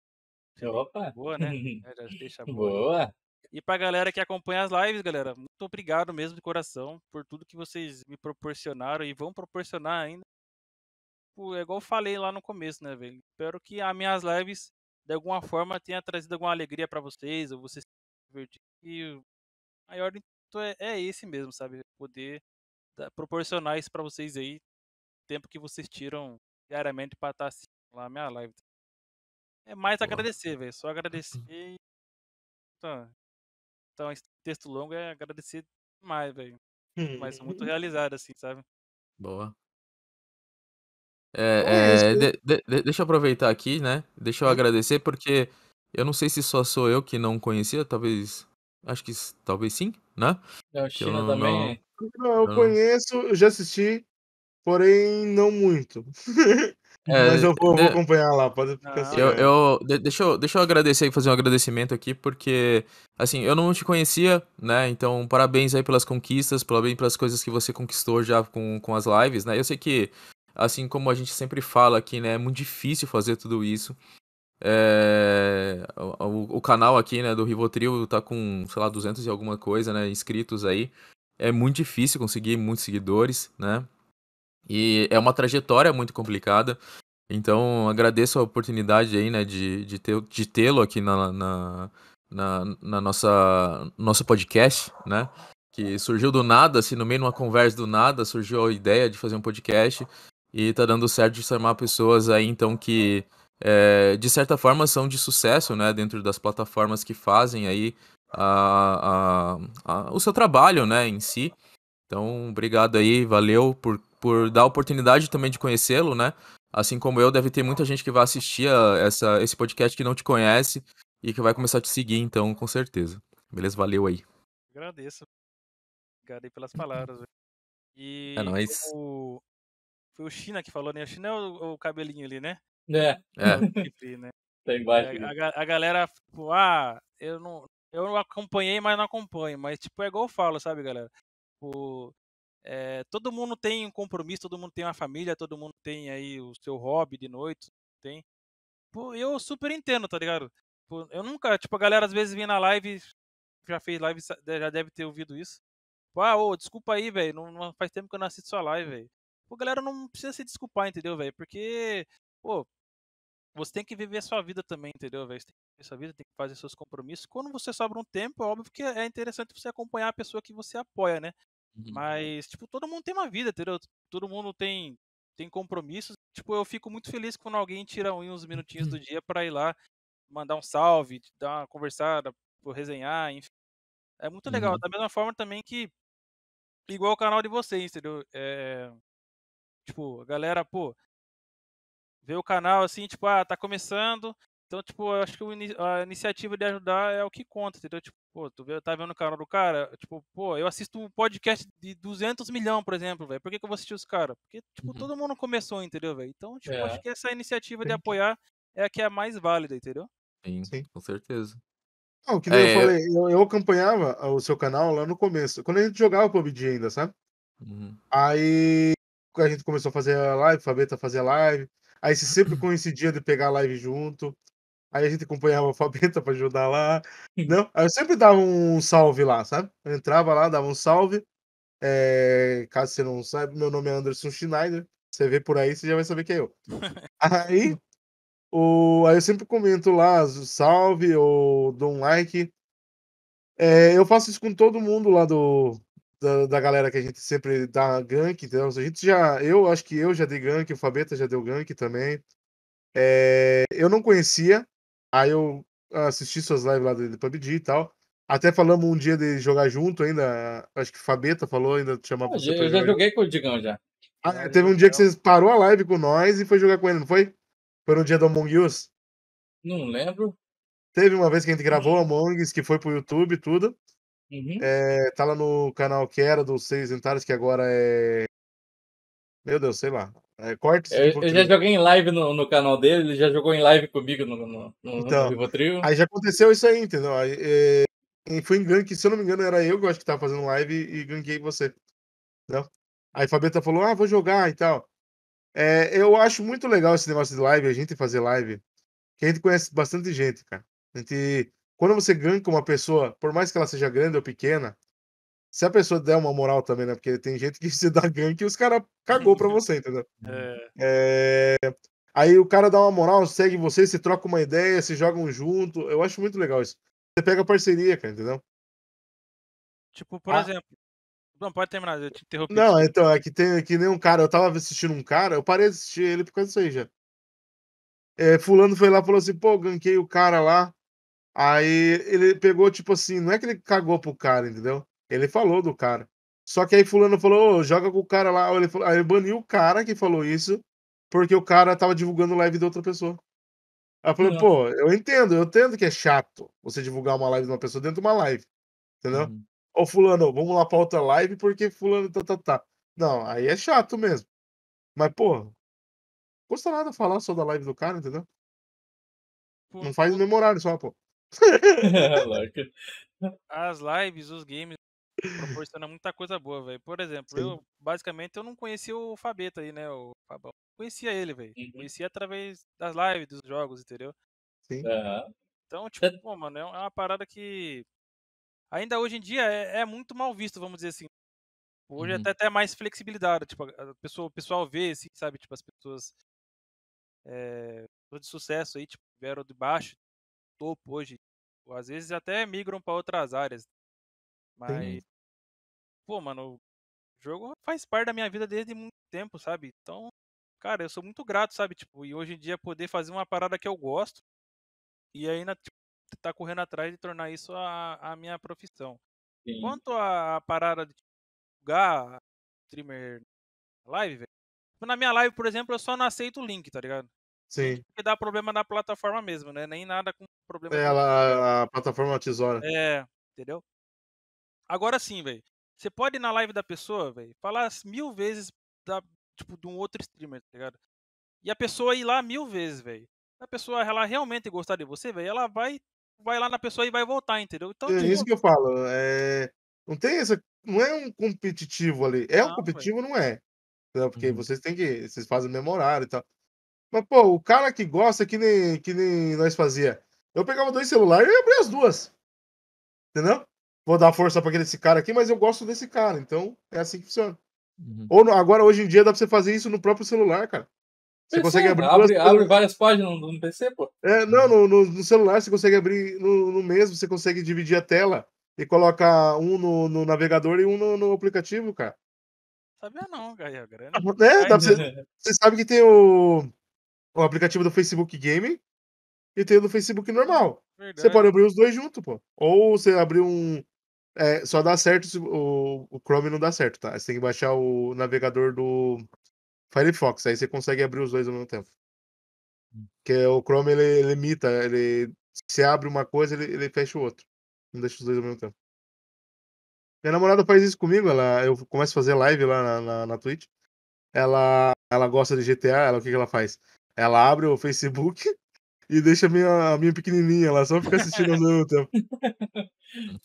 É Opa! Boa, né? É, já deixa boa. boa. E pra galera que acompanha as lives, galera, muito obrigado mesmo de coração por tudo que vocês me proporcionaram e vão proporcionar ainda. É igual eu falei lá no começo, né, velho? Espero que as minhas lives, de alguma forma, tenha trazido alguma alegria para vocês, ou vocês se divertido. E o maior intuito é, é esse mesmo, sabe? Poder proporcionar isso para vocês aí, tempo que vocês tiram diariamente para estar tá assistindo lá a minha live. É mais Pô. agradecer, velho. Só agradecer e. Tá. Então, esse texto longo é agradecer demais, velho. Mas muito uhum. realizado, assim, sabe? Boa. Então é, é, é de, de, deixa eu aproveitar aqui, né? Deixa eu agradecer, porque eu não sei se só sou eu que não conhecia, talvez. Acho que talvez sim, né? É, China eu também. Não, né? não eu conheço, eu já assisti, porém não muito. É, Mas eu vou, vou, acompanhar lá, pode ficar assim. Eu, é. eu, deixa, eu, deixa eu agradecer e fazer um agradecimento aqui, porque, assim, eu não te conhecia, né? Então, parabéns aí pelas conquistas, parabéns pelas coisas que você conquistou já com, com as lives, né? Eu sei que, assim como a gente sempre fala aqui, né? É muito difícil fazer tudo isso. É... O, o, canal aqui, né, do Rivotril tá com, sei lá, 200 e alguma coisa, né, inscritos aí. É muito difícil conseguir muitos seguidores, né? E é uma trajetória muito complicada. Então, agradeço a oportunidade aí, né, de, de, ter, de tê-lo aqui na, na, na, na, nossa nosso podcast, né? Que surgiu do nada, assim, no meio de uma conversa do nada, surgiu a ideia de fazer um podcast. E tá dando certo de chamar pessoas aí, então, que é, de certa forma são de sucesso, né? Dentro das plataformas que fazem aí a, a, a, o seu trabalho, né, em si. Então, obrigado aí, valeu por por dar a oportunidade também de conhecê-lo, né? Assim como eu, deve ter muita gente que vai assistir a, ah, essa, esse podcast que não te conhece e que vai começar a te seguir, então, com certeza. Beleza? Valeu aí. Agradeço. Obrigado aí pelas palavras. E é nóis. O... Foi o China que falou, né? O China é o, o cabelinho ali, né? É. é. Né? Tá embaixo. A, né? a, galera, tipo, ah, eu não, eu acompanhei, mas não acompanho. Mas, tipo, é igual eu falo, sabe, galera? Tipo, é, todo mundo tem um compromisso, todo mundo tem uma família, todo mundo tem aí o seu hobby de noite, tem. Pô, eu super entendo, tá ligado? Pô, eu nunca, tipo, a galera às vezes vem na live, já fez live, já deve ter ouvido isso. Pô, ah, ô, desculpa aí, velho, não, não, faz tempo que eu não assisto sua live, velho. Pô, galera, não precisa se desculpar, entendeu, velho? Porque, pô, você tem que viver a sua vida também, entendeu, velho? Você tem que viver sua vida, tem que fazer seus compromissos. Quando você sobra um tempo, é óbvio que é interessante você acompanhar a pessoa que você apoia, né? Uhum. Mas, tipo, todo mundo tem uma vida, entendeu? Todo mundo tem, tem compromissos. Tipo, eu fico muito feliz quando alguém tira uns minutinhos do uhum. dia para ir lá mandar um salve, dar uma conversada, resenhar, enfim. É muito legal. Uhum. Da mesma forma também que, igual o canal de vocês, entendeu? É, tipo, a galera, pô, vê o canal assim, tipo, ah, tá começando. Então, tipo, eu acho que a iniciativa de ajudar é o que conta, entendeu? Tipo, Pô, tu vê, tá vendo o canal do cara? Tipo, pô, eu assisto um podcast de 200 milhões, por exemplo, velho. Por que, que eu vou assistir os caras? Porque, tipo, uhum. todo mundo começou, entendeu, velho? Então, tipo, é. acho que essa iniciativa de apoiar é a que é a mais válida, entendeu? Sim, Sim. com certeza. Não, que é, eu falei, é. eu, eu, acompanhava ah, o seu canal lá no começo, quando a gente jogava PUBG ainda, sabe? Uhum. Aí a gente começou a fazer a live, Fabeta fazia live. Aí você sempre coincidia de pegar a live junto. Aí a gente acompanhava a alfabeta pra ajudar lá. Não? Aí eu sempre dava um salve lá, sabe? Eu entrava lá, dava um salve. É, caso você não saiba, meu nome é Anderson Schneider. Você vê por aí, você já vai saber que é eu. aí, o, aí eu sempre comento lá, salve, ou dou um like. É, eu faço isso com todo mundo lá do, da, da, galera que a gente sempre dá gank, então a gente já, eu acho que eu já dei gank, o Fabeta já deu gank também. É, eu não conhecia Aí eu assisti suas lives lá do PUBG e tal. Até falamos um dia de jogar junto ainda. Acho que Fabeta falou ainda de chamar ah, você. Eu já joguei com o Digão já. Ah, teve um dia que você parou a live com nós e foi jogar com ele, não foi? Foi no dia do Among Us? Não lembro. Teve uma vez que a gente gravou uhum. Among Us, que foi pro YouTube e tudo. Uhum. É, tá lá no canal que era dos Seis Entários, que agora é. Meu Deus, sei lá. É, corta eu, eu, já joguei em live no, no, canal dele, ele já jogou em live comigo no, no, no, então, no Trio. Aí já aconteceu isso aí, entendeu? Aí, é, foi em gank, se eu não me engano, era eu que acho que tava fazendo live e ganquei você. Entendeu? Aí Fabeta falou, ah, vou jogar e tal. É, eu acho muito legal esse negócio de live, a gente fazer live. Que a gente conhece bastante gente, cara. A gente, quando você com uma pessoa, por mais que ela seja grande ou pequena, se a pessoa der uma moral também, né? Porque tem gente que se dá gank e os caras cagou pra você, entendeu? É. É... Aí o cara dá uma moral, segue você, se troca uma ideia, se jogam junto. Eu acho muito legal isso. Você pega parceria, cara, entendeu? Tipo, por ah. exemplo. Não, pode terminar, eu te interrompi. Não, então, é que tem é que nem um cara. Eu tava assistindo um cara, eu parei de assistir ele por causa disso aí já. É, fulano foi lá e falou assim, pô, ganquei o cara lá. Aí ele pegou, tipo assim, não é que ele cagou pro cara, entendeu? Ele falou do cara. Só que aí fulano falou, oh, joga com o cara lá. Ele falou, aí ele baniu o cara que falou isso, porque o cara tava divulgando live de outra pessoa. Aí eu falei, pô, eu entendo, eu entendo que é chato você divulgar uma live de uma pessoa dentro de uma live. Entendeu? Uhum. Ô fulano, vamos lá pra outra live, porque fulano tá, tá, tá. Não, aí é chato mesmo. Mas, pô, custa nada falar só da live do cara, entendeu? Pô, Não faz o memorário só, pô. É, As lives, os games, proporciona muita coisa boa, velho. Por exemplo, Sim. eu basicamente eu não conhecia o Fabeto aí, né? O Fabão. Conhecia ele, velho. Uhum. Conhecia através das lives, dos jogos, entendeu? Sim. Uhum. Então, tipo, pô, mano, é, é uma parada que ainda hoje em dia é, é muito mal visto, vamos dizer assim. Hoje uhum. até até mais flexibilidade, tipo, a pessoa, o pessoal vê, assim, sabe, tipo, as pessoas é, eh, de sucesso aí, tipo, vieram de baixo, topo hoje, às vezes até migram para outras áreas. Mas Sim pô, mano, o jogo faz parte da minha vida desde muito tempo, sabe? Então, cara, eu sou muito grato, sabe? Tipo, e hoje em dia poder fazer uma parada que eu gosto e ainda tipo, tá correndo atrás de tornar isso a, a minha profissão. Sim. Quanto à parada de jogar streamer live, velho. Tipo, na minha live, por exemplo, eu só não aceito o link, tá ligado? Sim. Porque dá problema na plataforma mesmo, né? Nem nada com problema. É, ela, a plataforma tesoura. É, entendeu? Agora sim, velho. Você pode ir na live da pessoa, velho, falar mil vezes da, tipo, de um outro streamer, tá ligado? E a pessoa ir lá mil vezes, velho. A pessoa, ela realmente gostar de você, velho, ela vai, vai lá na pessoa e vai voltar, entendeu? Então, é tipo... isso que eu falo. É... Não tem essa. Não é um competitivo ali. É não, um competitivo, véio. não é. Tá? Porque uhum. vocês têm que. Vocês fazem memorário e tal. Mas, pô, o cara que gosta, é que nem, que nem nós fazia. Eu pegava dois celulares e abria as duas. Entendeu? vou dar força para aquele cara aqui, mas eu gosto desse cara. Então é assim que funciona. Uhum. Ou agora, hoje em dia, dá pra você fazer isso no próprio celular, cara. Você PC, consegue é. abrir. Abre, abre várias páginas no, PC, pô. É, não, no, no, no, celular você consegue abrir no, no mesmo, você consegue dividir a tela e coloca um no, navegador e um no, aplicativo, cara. Sabia não, Gaia Grande. É, dá pra você, você sabe que tem o, o aplicativo do Facebook Game e tem o do Facebook normal. Verdade. Você pode abrir os dois junto, pô. Ou você abrir um, é, só dá certo se o, o Chrome não dá certo, tá? Você tem que baixar o navegador do Firefox, aí você consegue abrir os dois ao mesmo tempo. Que o Chrome ele limita, ele se abre uma coisa, ele, ele fecha o outro. Não deixa os dois ao mesmo tempo. Minha namorada faz isso comigo, ela, eu começo a fazer live lá na, na, na Twitch. Ela, ela gosta de GTA, ela, o que, que ela faz? Ela abre o Facebook, e deixa a minha, a minha pequenininha lá só ficar assistindo as tempo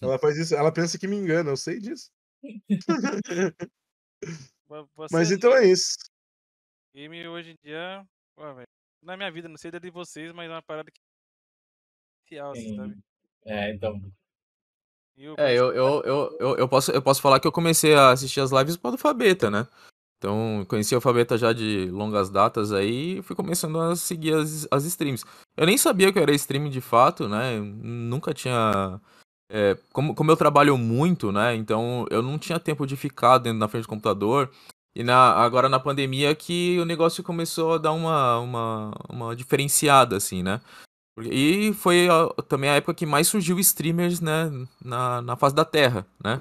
ela faz isso, ela pensa que me engana, eu sei disso. Mas então é isso. Game hoje em dia, véio, na minha vida, não sei da de vocês, mas é uma parada que fiel, é assim, sabe? É, então. Eu é, eu, eu, eu, eu, posso, eu posso falar que eu comecei a assistir as lives do Fabeta, né? Então, conheci a Alfabeta já de longas datas aí e fui começando a seguir as, as streams. Eu nem sabia que eu era stream de fato, né? Eu nunca tinha. É, como, como eu trabalho muito, né? Então eu não tinha tempo de ficar dentro na frente do computador. E na, agora na pandemia que o negócio começou a dar uma, uma, uma diferenciada, assim, né? E foi também a época que mais surgiu streamers, né? Na, na face da Terra, né?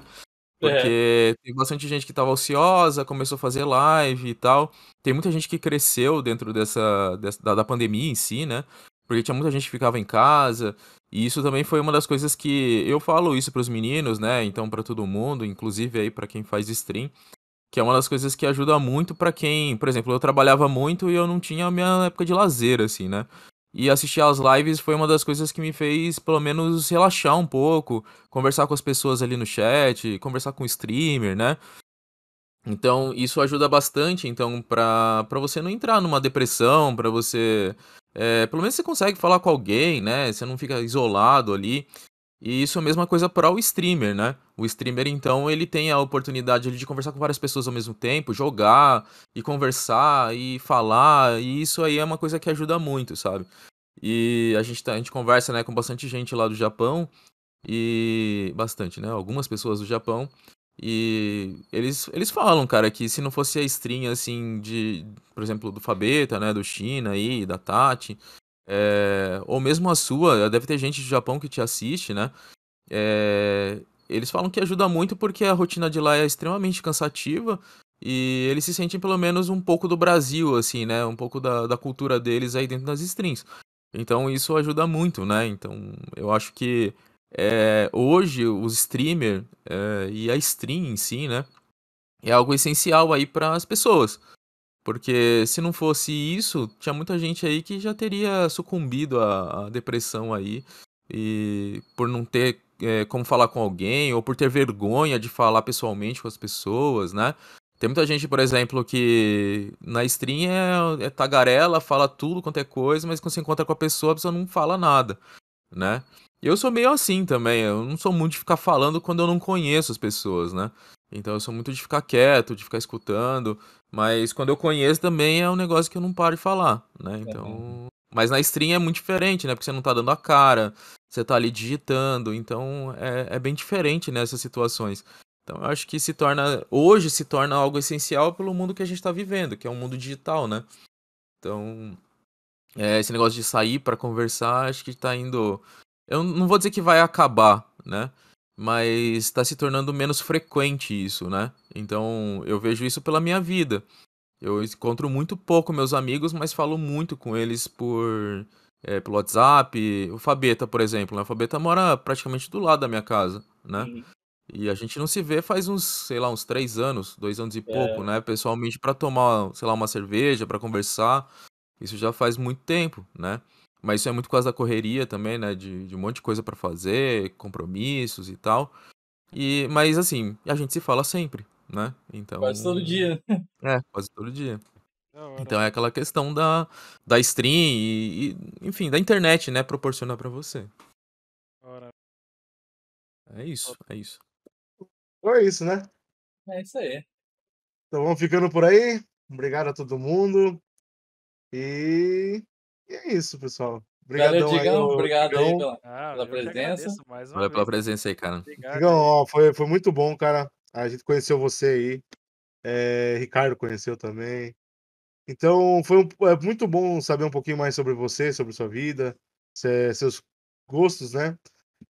É. Porque é. tem bastante gente que estava ociosa, começou a fazer live e tal. Tem muita gente que cresceu dentro dessa, dessa da, da, pandemia em si, né? Porque tinha muita gente que ficava em casa. E isso também foi uma das coisas que eu falo isso para os meninos, né? Então para todo mundo, inclusive aí para quem faz stream, que é uma das coisas que ajuda muito para quem, por exemplo, eu trabalhava muito e eu não tinha a minha época de lazer assim, né? E assistir às lives foi uma das coisas que me fez, pelo menos, relaxar um pouco, conversar com as pessoas ali no chat, conversar com o streamer, né? Então, isso ajuda bastante, então, pra, você não entrar numa depressão, para você... É, pelo menos você consegue falar com alguém, né? Você não fica isolado ali. E isso é a mesma coisa para o streamer, né? O streamer, então, ele tem a oportunidade de conversar com várias pessoas ao mesmo tempo, jogar e conversar e falar, e isso aí é uma coisa que ajuda muito, sabe? E a gente, tá, a gente conversa né, com bastante gente lá do Japão, e. bastante, né? Algumas pessoas do Japão. E eles, eles falam, cara, que se não fosse a string, assim, de, por exemplo, do Fabeta, né, do China aí, da Tati, é, ou mesmo a sua, eh, deve ter gente do Japão que te assiste, né? É, eles falam que ajuda muito porque a rotina de lá é extremamente cansativa e eles se sentem pelo menos um pouco do Brasil, assim, né? Um pouco da, da cultura deles aí dentro das strings. Então isso ajuda muito, né? Então eu acho que é, hoje os streamer é, e a stream em si, né? É algo essencial aí para as pessoas. Porque se não fosse isso, tinha muita gente aí que já teria sucumbido à, à depressão aí. E por não ter é, como falar com alguém, ou por ter vergonha de falar pessoalmente com as pessoas, né? Tem muita gente, por exemplo, que na stream é, é tagarela, fala tudo quanto é coisa, mas quando se encontra com a pessoa, a pessoa não fala nada, né? Eu sou meio assim também, eu não sou muito de ficar falando quando eu não conheço as pessoas, né? Então eu sou muito de ficar quieto, de ficar escutando. Mas quando eu conheço também é um negócio que eu não paro de falar, né? Tá então. Mas na stream é muito diferente, né? Porque você não tá dando a cara, você tá ali digitando. Então é, é bem diferente nessas né, situações. Então eu acho que se torna. Hoje se torna algo essencial pelo mundo que a gente tá vivendo, que é um mundo digital, né? Então. É, esse negócio de sair para conversar, acho que tá indo. Eu não vou dizer que vai acabar, né? mas está se tornando menos frequente isso, né? Então eu vejo isso pela minha vida. Eu encontro muito pouco meus amigos, mas falo muito com eles por é, pelo WhatsApp. O Fabeta, por exemplo, né? O Fabeta mora praticamente do lado da minha casa, né? Sim. Uhum. E a gente não se vê faz uns, sei lá, uns três anos, dois anos e é. pouco, né? Pessoalmente para tomar, sei lá, uma cerveja, para conversar. Isso já faz muito tempo, né? Mas isso é muito por causa da correria também, né? De, de um monte de coisa para fazer, compromissos e tal. E, mas assim, a gente se fala sempre, né? Então, quase todo dia. É, quase todo dia. É então é aquela questão da, da stream e, e enfim, da internet, né? Proporcionar para você. É isso, é isso. Foi então é isso, né? É isso aí. Então vamos ficando por aí. Obrigado a todo mundo. E e é isso, pessoal. Obrigadão, Valeu, Digão. Aí, obrigado Digão. aí pela, ah, presença. Valeu pela presença aí, cara. Obrigado, Digão, ó, foi, foi muito bom, cara. A gente conheceu você aí. É, Ricardo conheceu também. Então, foi um, é muito bom saber um pouquinho mais sobre você, sobre sua vida, seus gostos, né?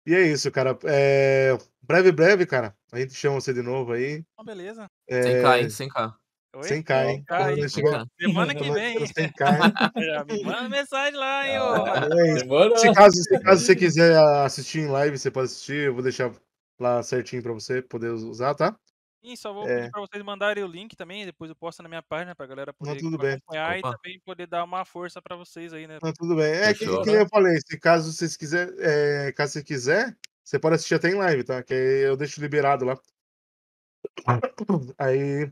E é isso, cara. É, breve, breve, cara. A gente chama você de novo aí. Oh, beleza. É... Sem cá, hein? Sem cá. Oi? Sem cair Semana que vem. Sem é, manda mensagem lá, hein, ah, Se caso, se caso você quiser assistir em live, você pode assistir. Eu vou deixar lá certinho pra você poder usar, tá? Sim, só vou é. pedir pra vocês mandarem o link também, depois eu posto na minha página pra galera poder Não, tudo acompanhar bem. e também poder dar uma força pra vocês aí, né? Não, tudo bem. É Fechou, que, né? que, eu falei, se caso vocês quiser é, caso você quiser, você pode assistir até em live, tá? Que eu deixo liberado lá. Aí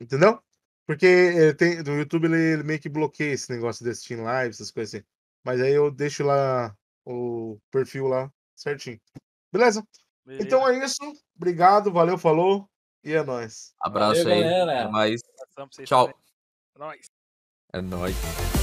Entendeu? Porque eh, tem, no YouTube ele, ele, meio que bloqueia esse negócio de assistir live, essas coisas assim. Mas aí eu deixo lá o perfil lá certinho. Beleza? Então Beleza. Então é isso. Obrigado, valeu, falou. E é nóis. Abraço valeu, aí. Galera. É nóis. Tchau. É nóis. É nóis.